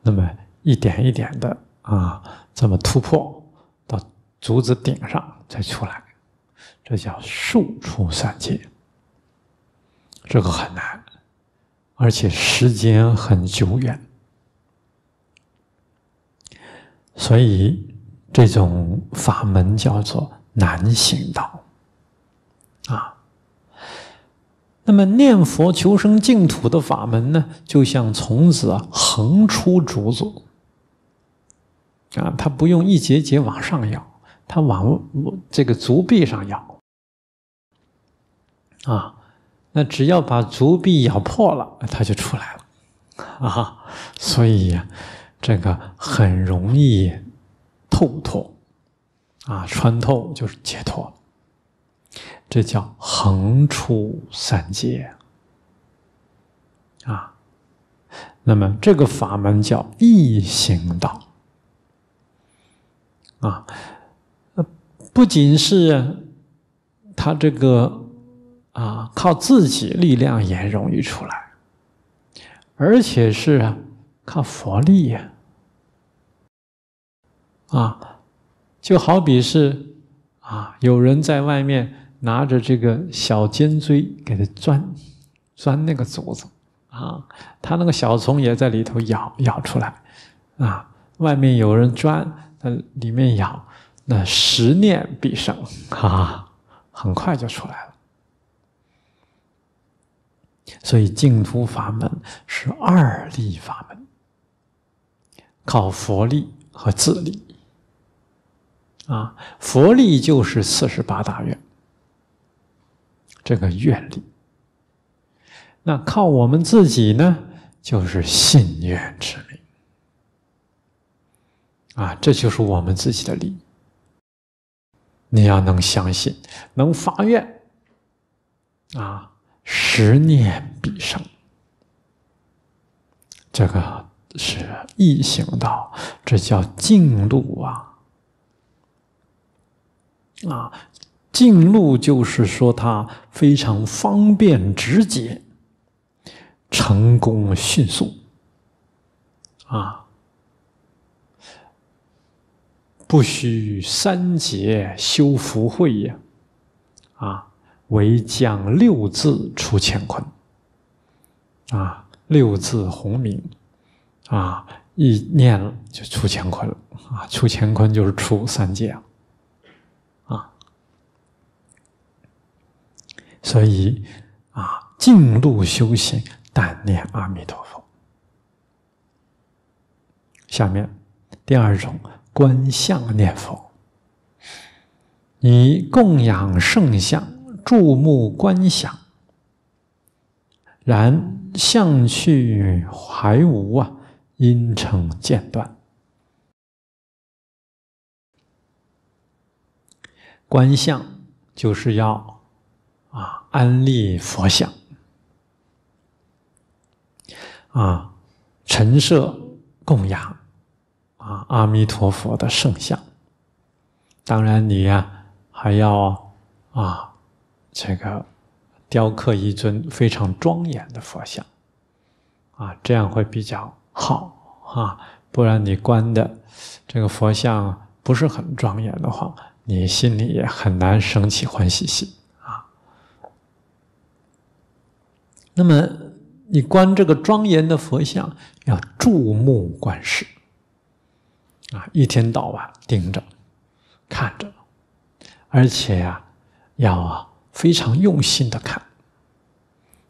那么一点一点的啊，这么突破到竹子顶上再出来，这叫树出三界。这个很难，而且时间很久远，所以这种法门叫做。难行道，啊，那么念佛求生净土的法门呢，就像虫子横出竹子，啊，它不用一节节往上咬，它往这个竹壁上咬，啊，那只要把竹壁咬破了，它就出来了，啊，所以这个很容易透脱。啊，穿透就是解脱，这叫横出三界啊。那么这个法门叫一行道啊，不仅是他这个啊靠自己力量也容易出来，而且是靠佛力啊。就好比是，啊，有人在外面拿着这个小尖锥给他钻，钻那个竹子，啊，他那个小虫也在里头咬，咬出来，啊，外面有人钻，在里面咬，那十念必生，啊，很快就出来了。所以净土法门是二力法门，靠佛力和自力。啊，佛力就是四十八大愿，这个愿力。那靠我们自己呢，就是信愿之力。啊，这就是我们自己的力。你要能相信，能发愿，啊，十念必生。这个是易行道，这叫静路啊。啊，进路就是说它非常方便、直接、成功迅速。啊，不需三界修福慧呀，啊，唯将六字出乾坤。啊，六字洪明，啊，一念就出乾坤了。啊，出乾坤就是出三界啊。所以，啊，静入修行，但念阿弥陀佛。下面第二种观相念佛，以供养圣像，注目观想，然相去还无啊，因成间断。观相就是要。啊，安立佛像，啊，陈设供养，啊，阿弥陀佛的圣像。当然，你呀还要啊，这个雕刻一尊非常庄严的佛像，啊，这样会比较好啊。不然你观的这个佛像不是很庄严的话，你心里也很难升起欢喜心。那么，你观这个庄严的佛像，要注目观视，啊，一天到晚盯着看着，而且啊，要啊非常用心的看，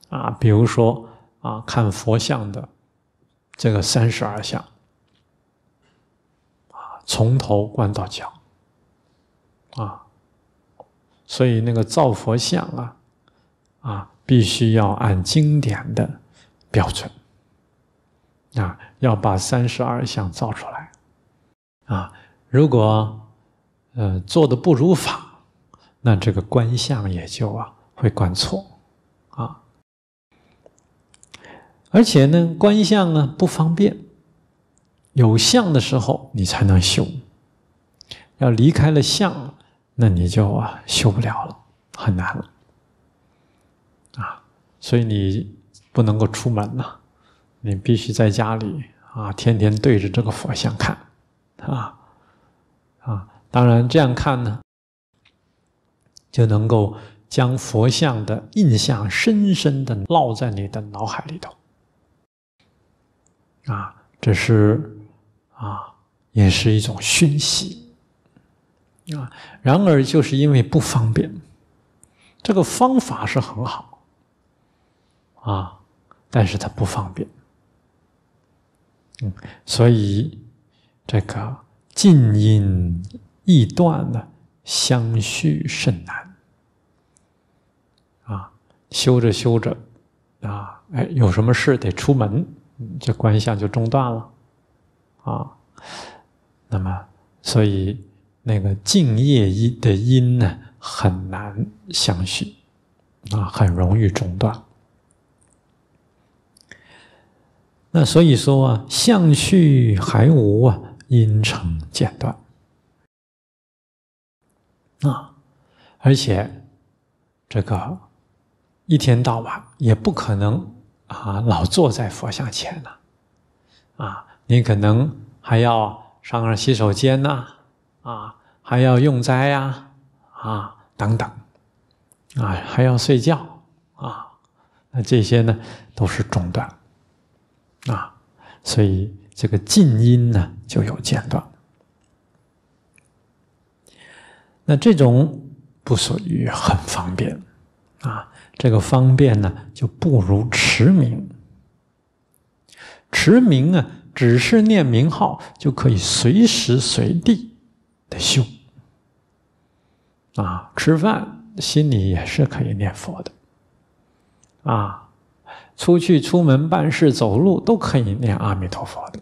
啊，比如说啊，看佛像的这个三十二相，啊，从头观到脚，啊，所以那个造佛像啊，啊。必须要按经典的标准啊，要把三十二相造出来啊。如果呃做的不如法，那这个观相也就啊会观错啊。而且呢，观相呢不方便，有相的时候你才能修，要离开了相，那你就啊修不了了，很难。了。所以你不能够出门呐，你必须在家里啊，天天对着这个佛像看，啊啊，当然这样看呢，就能够将佛像的印象深深的烙在你的脑海里头，啊，这是啊，也是一种熏习啊。然而就是因为不方便，这个方法是很好。啊，但是他不方便，嗯，所以这个静音易断呢，相续甚难。啊，修着修着，啊，哎，有什么事得出门，这观想就中断了。啊，那么所以那个静业一的因呢，很难相续，啊，很容易中断。那所以说啊，相续还无啊，因成间断。啊，而且这个一天到晚也不可能啊，老坐在佛像前呢。啊，你可能还要上个洗手间呐，啊，还要用斋呀，啊等等，啊还要睡觉啊，那这些呢都是中断。啊，所以这个静音呢就有间断。那这种不属于很方便，啊，这个方便呢就不如持名。持名啊，只是念名号就可以随时随地的修，啊，吃饭心里也是可以念佛的，啊。出去出门办事走路都可以念阿弥陀佛的，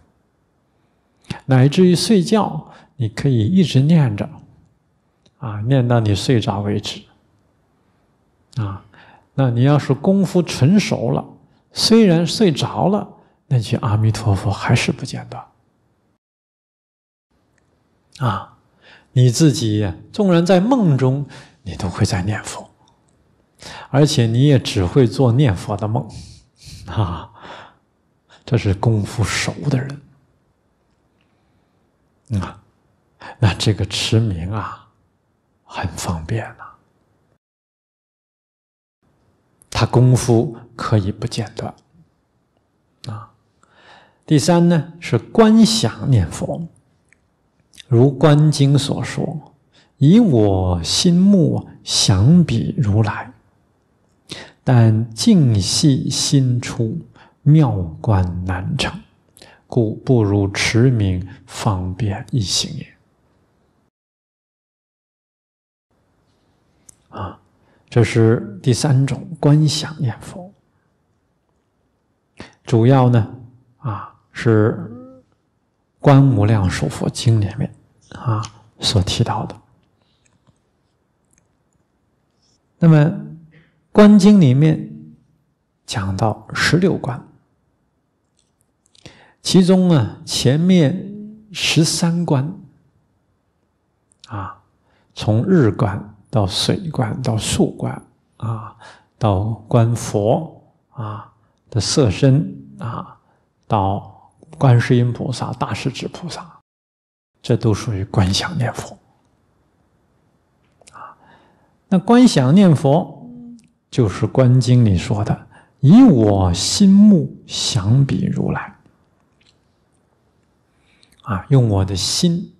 乃至于睡觉，你可以一直念着，啊，念到你睡着为止。啊，那你要是功夫纯熟了，虽然睡着了，那句阿弥陀佛还是不间断。啊，你自己纵然在梦中，你都会在念佛，而且你也只会做念佛的梦。啊，这是功夫熟的人，啊，那这个持名啊，很方便呐。他功夫可以不间断，啊，第三呢是观想念佛，如观经所说，以我心目想彼如来。但静系心出，妙观难成，故不如持名方便一行也。啊，这是第三种观想念佛，主要呢，啊，是《观无量寿佛经》里面啊所提到的。那么。观经里面讲到十六观，其中啊前面十三观啊，从日观到水观到树观啊，到观佛啊的色身啊，到观世音菩萨、大势至菩萨，这都属于观想念佛啊。那观想念佛。就是《观经》里说的“以我心目想比如来”，啊，用我的心，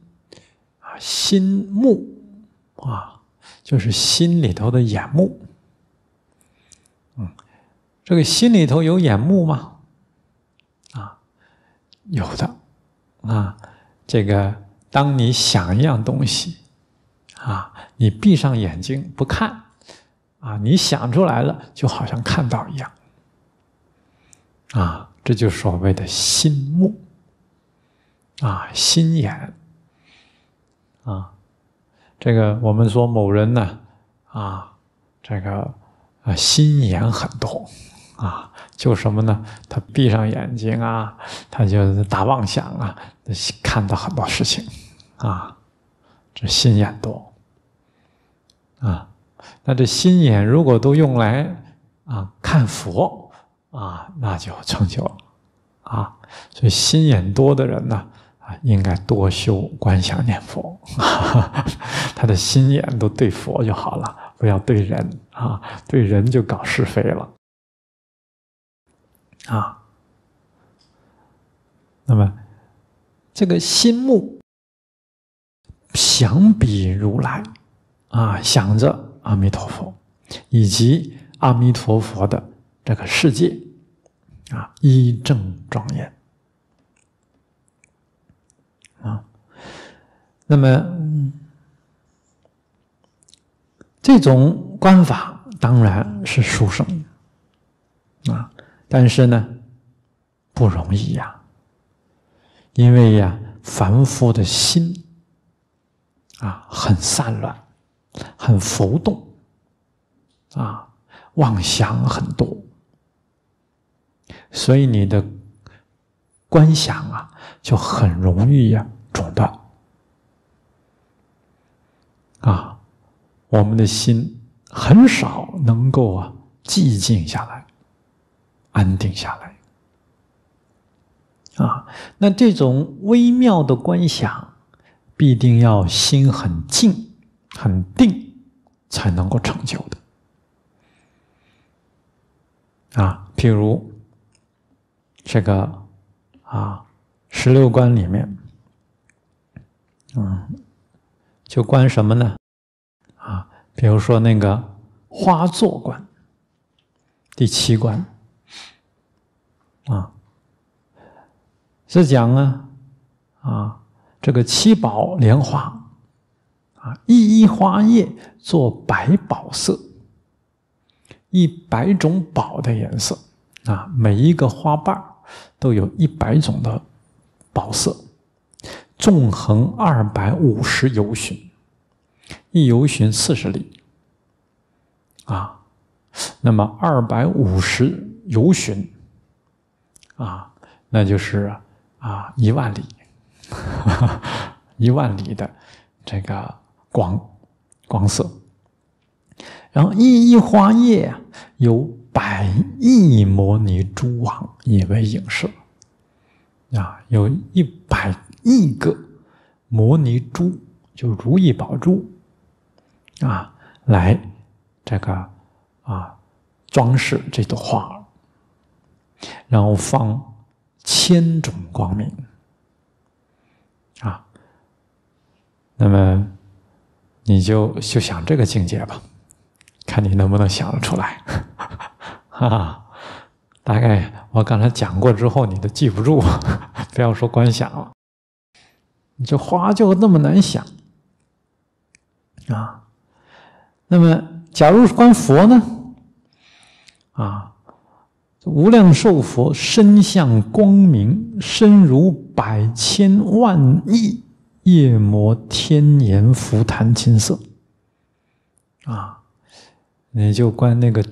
啊，心目，啊，就是心里头的眼目。嗯，这个心里头有眼目吗？啊，有的。啊，这个当你想一样东西，啊，你闭上眼睛不看。啊，你想出来了，就好像看到一样，啊，这就所谓的心目，啊，心眼，啊，这个我们说某人呢，啊，这个啊心眼很多，啊，就什么呢？他闭上眼睛啊，他就打妄想啊，看到很多事情，啊，这心眼多，啊。那这心眼如果都用来啊看佛啊，那就成就了啊。所以心眼多的人呢啊，应该多修观想念佛，他的心眼都对佛就好了，不要对人啊，对人就搞是非了啊。那么这个心目想比如来啊，想着。阿弥陀佛，以及阿弥陀佛的这个世界，啊，一正庄严，啊，那么这种观法当然是殊胜，啊，但是呢不容易呀，因为呀，凡夫的心啊很散乱。很浮动，啊，妄想很多，所以你的观想啊，就很容易呀中断，啊，我们的心很少能够啊寂静下来，安定下来，啊，那这种微妙的观想，必定要心很静。很定才能够成就的啊，譬如这个啊，十六关里面，嗯，就关什么呢？啊，比如说那个花坐关，第七关啊，是讲啊啊，这个七宝莲花。啊，一一花叶做百宝色，一百种宝的颜色，啊，每一个花瓣都有一百种的宝色，纵横二百五十游巡，一游巡四十里，啊，那么二百五十游巡，啊，那就是啊一万里，一万里 的这个。光，光色，然后一一花叶有百亿摩尼珠网也为影射，啊，有一百亿个摩尼珠，就如意宝珠，啊，来这个啊装饰这朵花，然后放千种光明，啊，那么。你就就想这个境界吧，看你能不能想得出来。哈哈，大概我刚才讲过之后，你都记不住，不要说观想了。你这花就那么难想啊？那么，假如观佛呢？啊，无量寿佛身相光明，身如百千万亿。夜摩天岩浮檀金色，啊，你就观那个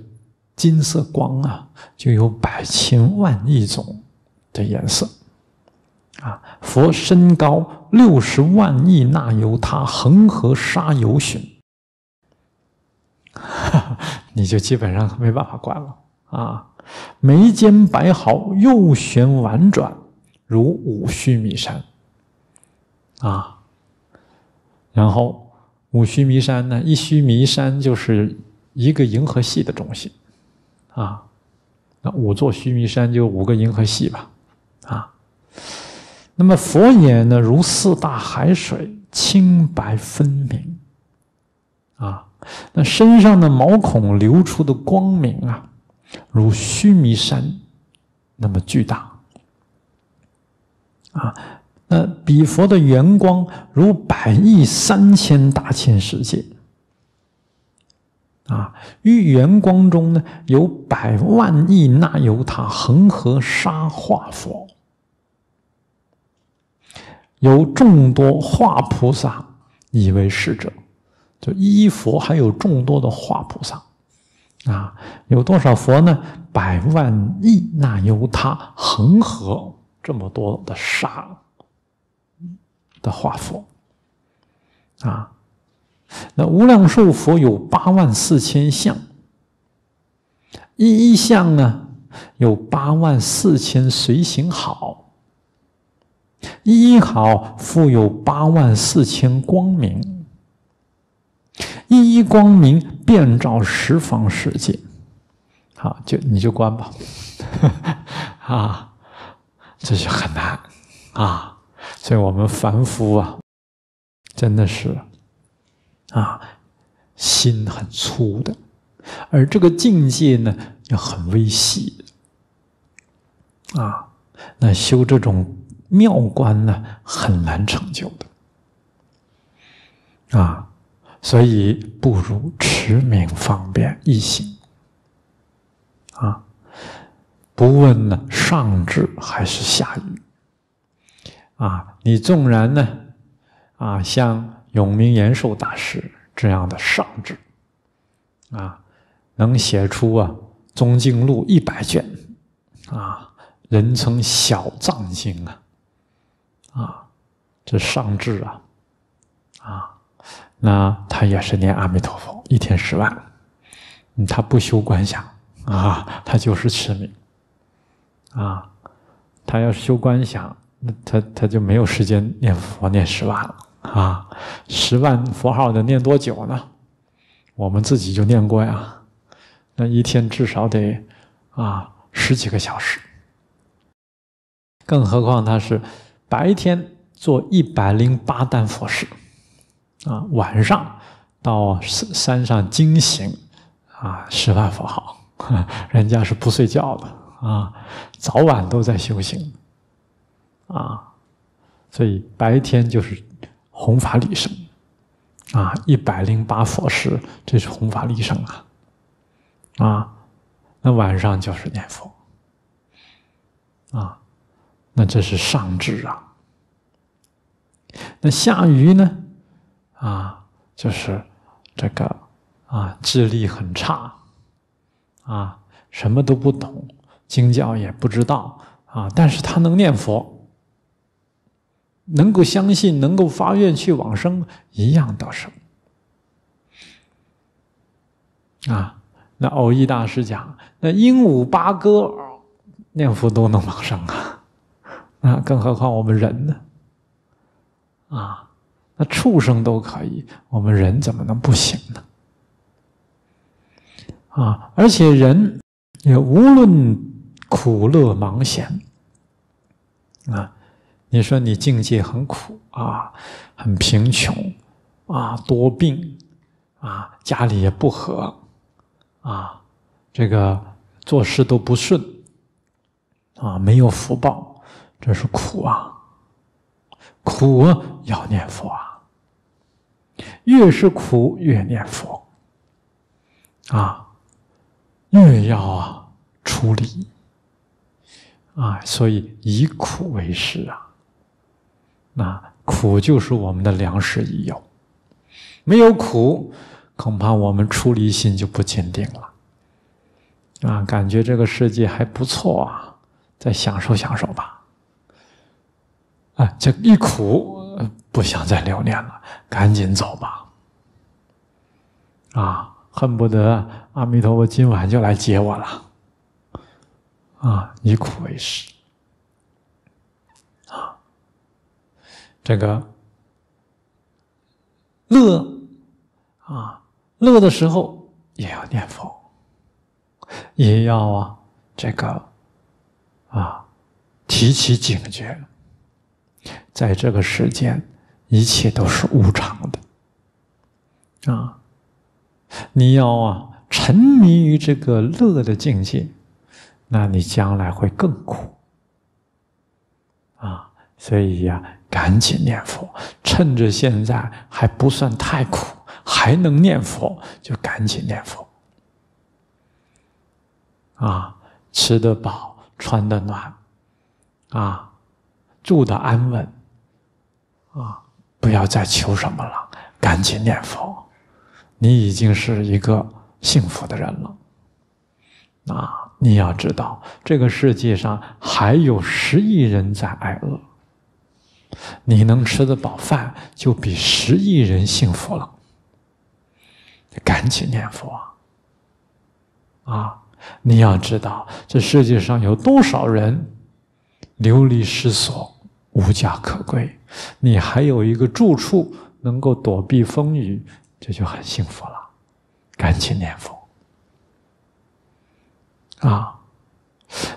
金色光啊，就有百千万亿种的颜色，啊，佛身高六十万亿那由他，恒河沙游巡，你就基本上没办法观了啊。眉间白毫右旋婉转，如五须弥山。啊，然后五须弥山呢？一须弥山就是一个银河系的中心，啊，那五座须弥山就五个银河系吧，啊，那么佛眼呢，如四大海水清白分明，啊，那身上的毛孔流出的光明啊，如须弥山那么巨大，啊。比佛的圆光如百亿三千大千世界，啊，于圆光中呢，有百万亿那由他恒河沙化佛，有众多化菩萨以为是者，就一佛还有众多的化菩萨，啊，有多少佛呢？百万亿那由他恒河这么多的沙。的画佛，啊，那无量寿佛有八万四千相，一一相呢有八万四千随行好，一一好复有八万四千光明，一一光明遍照十方世界，好，就你就关吧，啊，这就很难啊。所以我们凡夫啊，真的是啊，心很粗的，而这个境界呢，又很微细的啊，那修这种妙观呢，很难成就的啊，所以不如持名方便易行啊，不问呢上智还是下愚。啊，你纵然呢，啊，像永明延寿大师这样的上智，啊，能写出啊《宗经录》一百卷，啊，人称小藏经啊，啊，这上智啊，啊，那他也是念阿弥陀佛一天十万，嗯，他不修观想啊，他就是持名，啊，他要是修观想。那他他就没有时间念佛念十万了啊！十万佛号得念多久呢？我们自己就念过呀，那一天至少得啊十几个小时。更何况他是白天做一百零八单佛事啊，晚上到山山上惊醒，啊十万佛号，人家是不睡觉的啊，早晚都在修行。啊，所以白天就是弘法利生，啊，一百零八佛事，这是弘法利生啊，啊，那晚上就是念佛，啊，那这是上智啊，那下愚呢？啊，就是这个啊，智力很差，啊，什么都不懂，经教也不知道啊，但是他能念佛。能够相信，能够发愿去往生，一样到生。啊，那偶益大师讲，那鹦鹉、八哥念佛都能往生啊，啊，更何况我们人呢？啊，那畜生都可以，我们人怎么能不行呢？啊，而且人也无论苦乐忙闲，啊。你说你境界很苦啊，很贫穷啊，多病啊，家里也不和啊，这个做事都不顺啊，没有福报，这是苦啊，苦要念佛啊，越是苦越念佛啊，越要出理啊，所以以苦为师啊。那苦就是我们的良师益友，没有苦，恐怕我们出离心就不坚定了。啊，感觉这个世界还不错啊，再享受享受吧。啊，这一苦，不想再留恋了，赶紧走吧。啊，恨不得阿弥陀佛今晚就来接我了。啊，以苦为食。这个乐啊，乐的时候也要念佛，也要啊，这个啊，提起警觉，在这个世间一切都是无常的啊，你要啊沉迷于这个乐的境界，那你将来会更苦啊，所以呀。赶紧念佛，趁着现在还不算太苦，还能念佛，就赶紧念佛。啊，吃得饱，穿得暖，啊，住得安稳，啊，不要再求什么了，赶紧念佛。你已经是一个幸福的人了。啊，你要知道，这个世界上还有十亿人在挨饿。你能吃得饱饭，就比十亿人幸福了。赶紧念佛啊！啊，你要知道，这世界上有多少人流离失所、无家可归，你还有一个住处能够躲避风雨，这就很幸福了。赶紧念佛啊！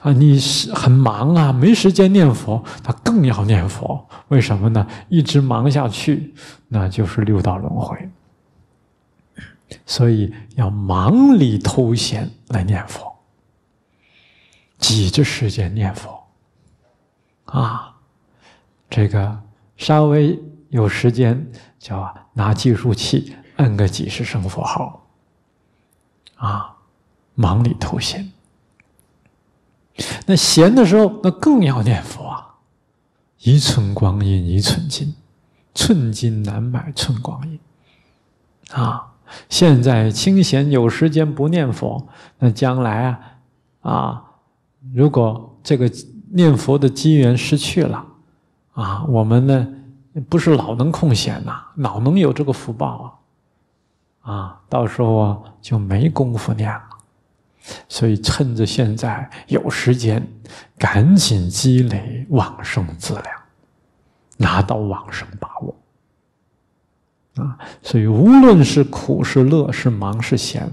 啊，你是很忙啊，没时间念佛，他更要念佛。为什么呢？一直忙下去，那就是六道轮回。所以要忙里偷闲来念佛，挤着时间念佛。啊，这个稍微有时间，叫拿计数器摁个几十声佛号。啊，忙里偷闲。那闲的时候，那更要念佛啊！一寸光阴一寸金，寸金难买寸光阴啊！现在清闲有时间不念佛，那将来啊啊，如果这个念佛的机缘失去了啊，我们呢不是老能空闲呐，老能有这个福报啊，啊，到时候啊就没功夫念了。所以，趁着现在有时间，赶紧积累往生资粮，拿到往生把握。啊，所以无论是苦是乐是忙是闲，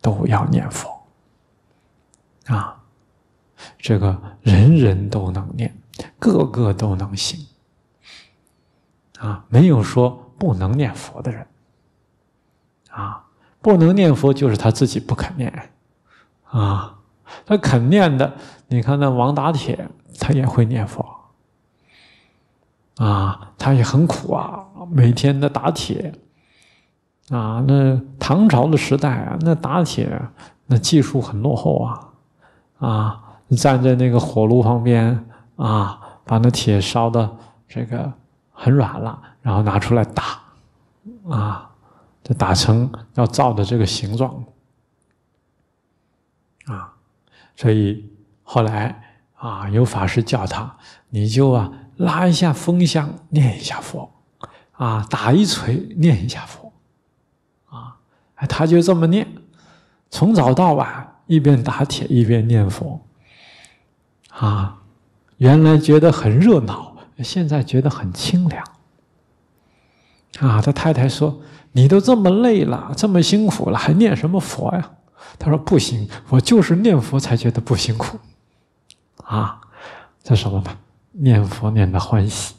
都要念佛。啊，这个人人都能念，个个都能行。啊，没有说不能念佛的人。啊，不能念佛就是他自己不肯念。啊，他肯念的。你看那王打铁，他也会念佛。啊，他也很苦啊，每天的打铁。啊，那唐朝的时代啊，那打铁那技术很落后啊，啊，站在那个火炉旁边啊，把那铁烧的这个很软了，然后拿出来打，啊，就打成要造的这个形状。所以后来啊，有法师叫他，你就啊拉一下风箱，念一下佛，啊打一锤，念一下佛，啊，他就这么念，从早到晚一边打铁一边念佛，啊，原来觉得很热闹，现在觉得很清凉。啊，他太太说：“你都这么累了，这么辛苦了，还念什么佛呀？”他说：“不行，我就是念佛才觉得不辛苦，啊，这什么呢？念佛念的欢喜，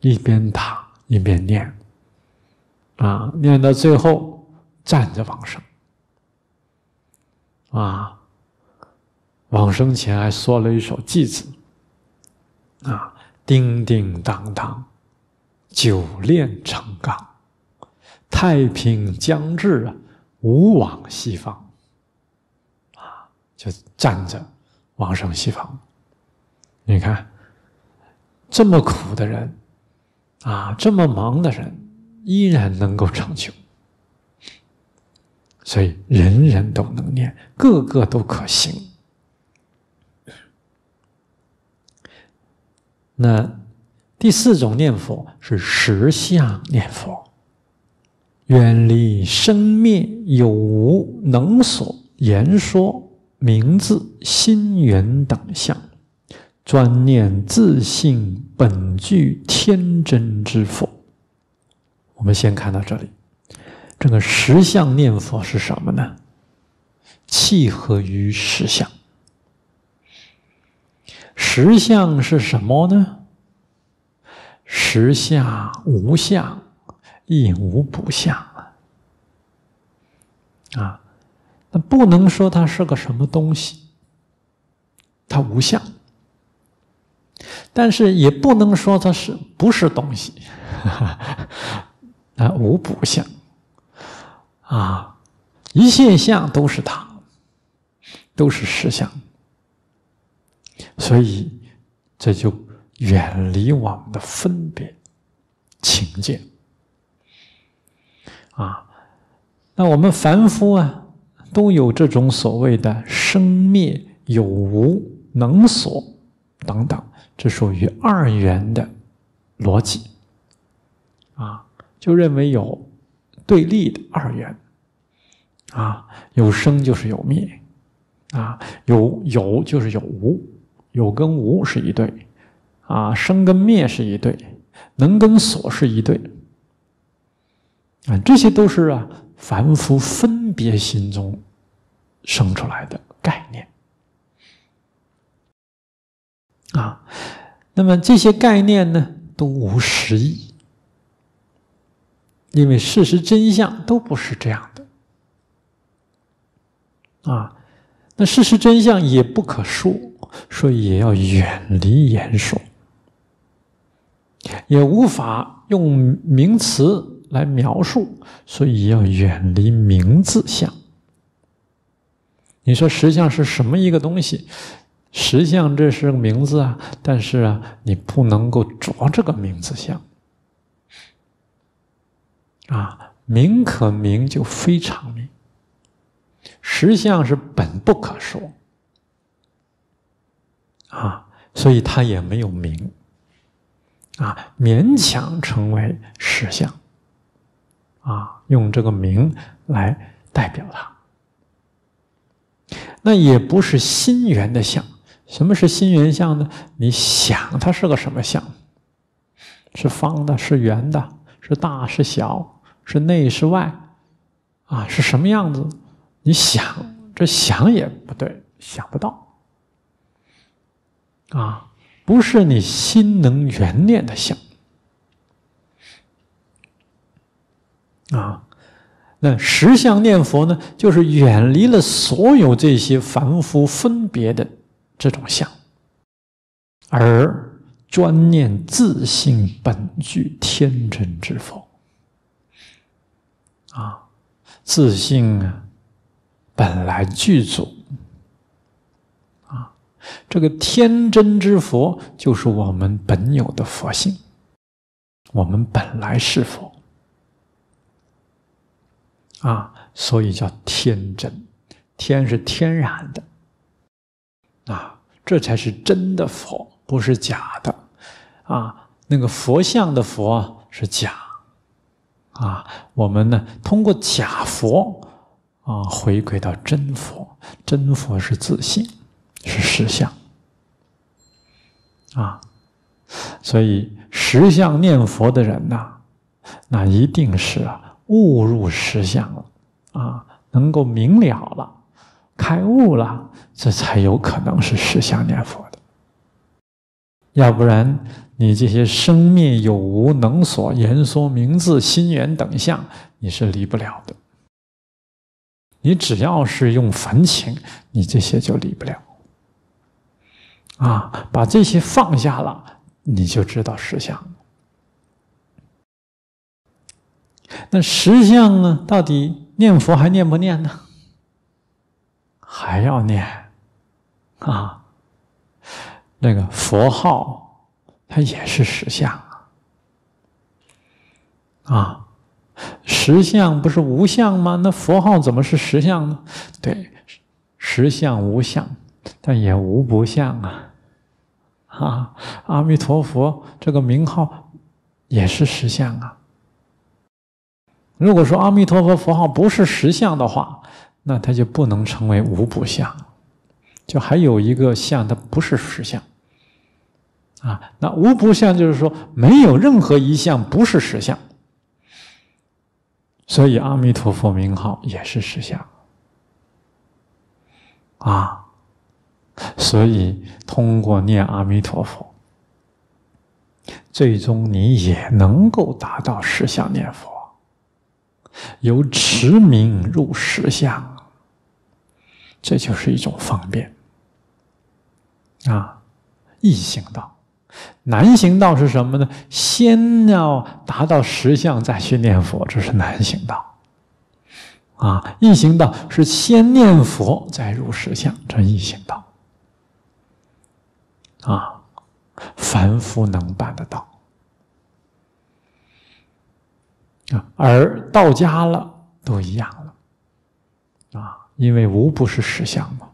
一边打一边念，啊，念到最后站着往生，啊，往生前还说了一首偈子，啊，叮叮当当，久炼成钢，太平将至啊。”无往西方，啊，就站着往生西方。你看，这么苦的人，啊，这么忙的人，依然能够成就。所以人人都能念，个个都可行。那第四种念佛是实相念佛。远离生灭有无能所言说名字心缘等相，专念自性本具天真之佛。我们先看到这里，这个实相念佛是什么呢？契合于实相，实相是什么呢？实相无相。亦无不相啊！那不能说它是个什么东西，它无相；但是也不能说它是不是东西啊，无不相啊，一切相都是它，都是实相。所以这就远离我们的分别、情见。啊，那我们凡夫啊，都有这种所谓的生灭有无能所等等，这属于二元的逻辑，啊，就认为有对立的二元，啊，有生就是有灭，啊，有有就是有无，有跟无是一对，啊，生跟灭是一对，能跟所是一对。啊，这些都是啊，凡夫分别心中生出来的概念啊。那么这些概念呢，都无实意，因为事实真相都不是这样的啊。那事实真相也不可说，说也要远离言说，也无法用名词。来描述，所以要远离名字相。你说实相是什么一个东西？实相这是个名字啊，但是啊，你不能够着这个名字相。啊，名可名就非常名。实相是本不可说，啊，所以它也没有名，啊，勉强成为实相。啊，用这个名来代表它，那也不是心源的相。什么是心源相呢？你想它是个什么相？是方的，是圆的，是大是小，是内是外，啊，是什么样子？你想这想也不对，想不到。啊，不是你心能缘念的相。啊，那十相念佛呢，就是远离了所有这些凡夫分别的这种相，而专念自性本具天真之佛。啊，自性啊，本来具足。啊，这个天真之佛就是我们本有的佛性，我们本来是佛。啊，所以叫天真，天是天然的，啊，这才是真的佛，不是假的，啊，那个佛像的佛是假，啊，我们呢通过假佛啊回归到真佛，真佛是自信，是实相，啊，所以实相念佛的人呐，那一定是啊。误入实相了，啊，能够明了了，开悟了，这才有可能是实相念佛的。要不然，你这些生灭有无能所言说名字心缘等相，你是离不了的。你只要是用凡情，你这些就离不了。啊，把这些放下了，你就知道实相了。那实相呢？到底念佛还念不念呢？还要念啊？那个佛号它也是实相啊！啊，实相不是无相吗？那佛号怎么是实相呢？对，实相无相，但也无不相啊！啊，阿弥陀佛这个名号也是实相啊！如果说阿弥陀佛佛号不是实相的话，那它就不能称为无不相，就还有一个相，它不是实相。啊，那无不相就是说没有任何一项不是实相，所以阿弥陀佛名号也是实相。啊，所以通过念阿弥陀佛，最终你也能够达到实相念佛。由持名入实相，这就是一种方便啊。易行道，难行道是什么呢？先要达到实相，再去念佛，这是难行道。啊，易行道是先念佛再入实相，这易行道啊，凡夫能办得到。而到家了都一样了，啊，因为无不是实相嘛。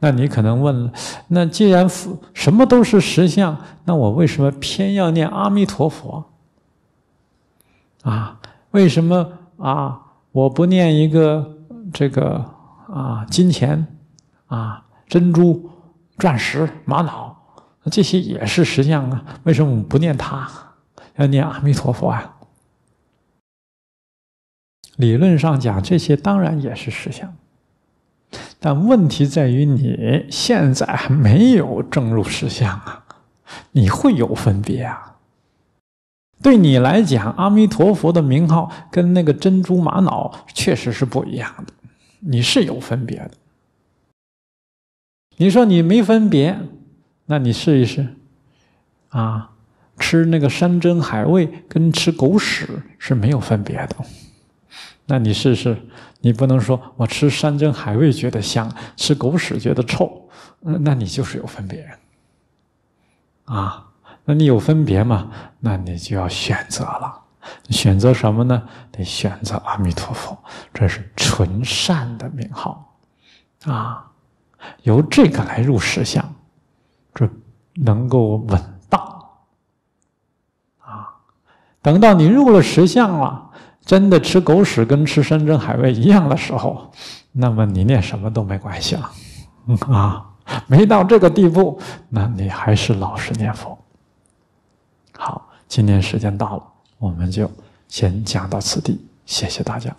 那你可能问了，那既然什么都是实相，那我为什么偏要念阿弥陀佛？啊，为什么啊？我不念一个这个啊，金钱啊，珍珠、钻石、玛瑙，这些也是实相啊，为什么我不念它？要念阿弥陀佛啊！理论上讲，这些当然也是实相，但问题在于你现在还没有证入实相啊！你会有分别啊！对你来讲，阿弥陀佛的名号跟那个珍珠玛瑙确实是不一样的，你是有分别的。你说你没分别，那你试一试啊！吃那个山珍海味，跟吃狗屎是没有分别的。那你试试，你不能说我吃山珍海味觉得香，吃狗屎觉得臭，那你就是有分别啊。那你有分别嘛？那你就要选择了。选择什么呢？得选择阿弥陀佛，这是纯善的名号啊。由这个来入实相，这能够稳。等到你入了石像了，真的吃狗屎跟吃山珍海味一样的时候，那么你念什么都没关系了，啊！没到这个地步，那你还是老实念佛。好，今天时间到了，我们就先讲到此地，谢谢大家。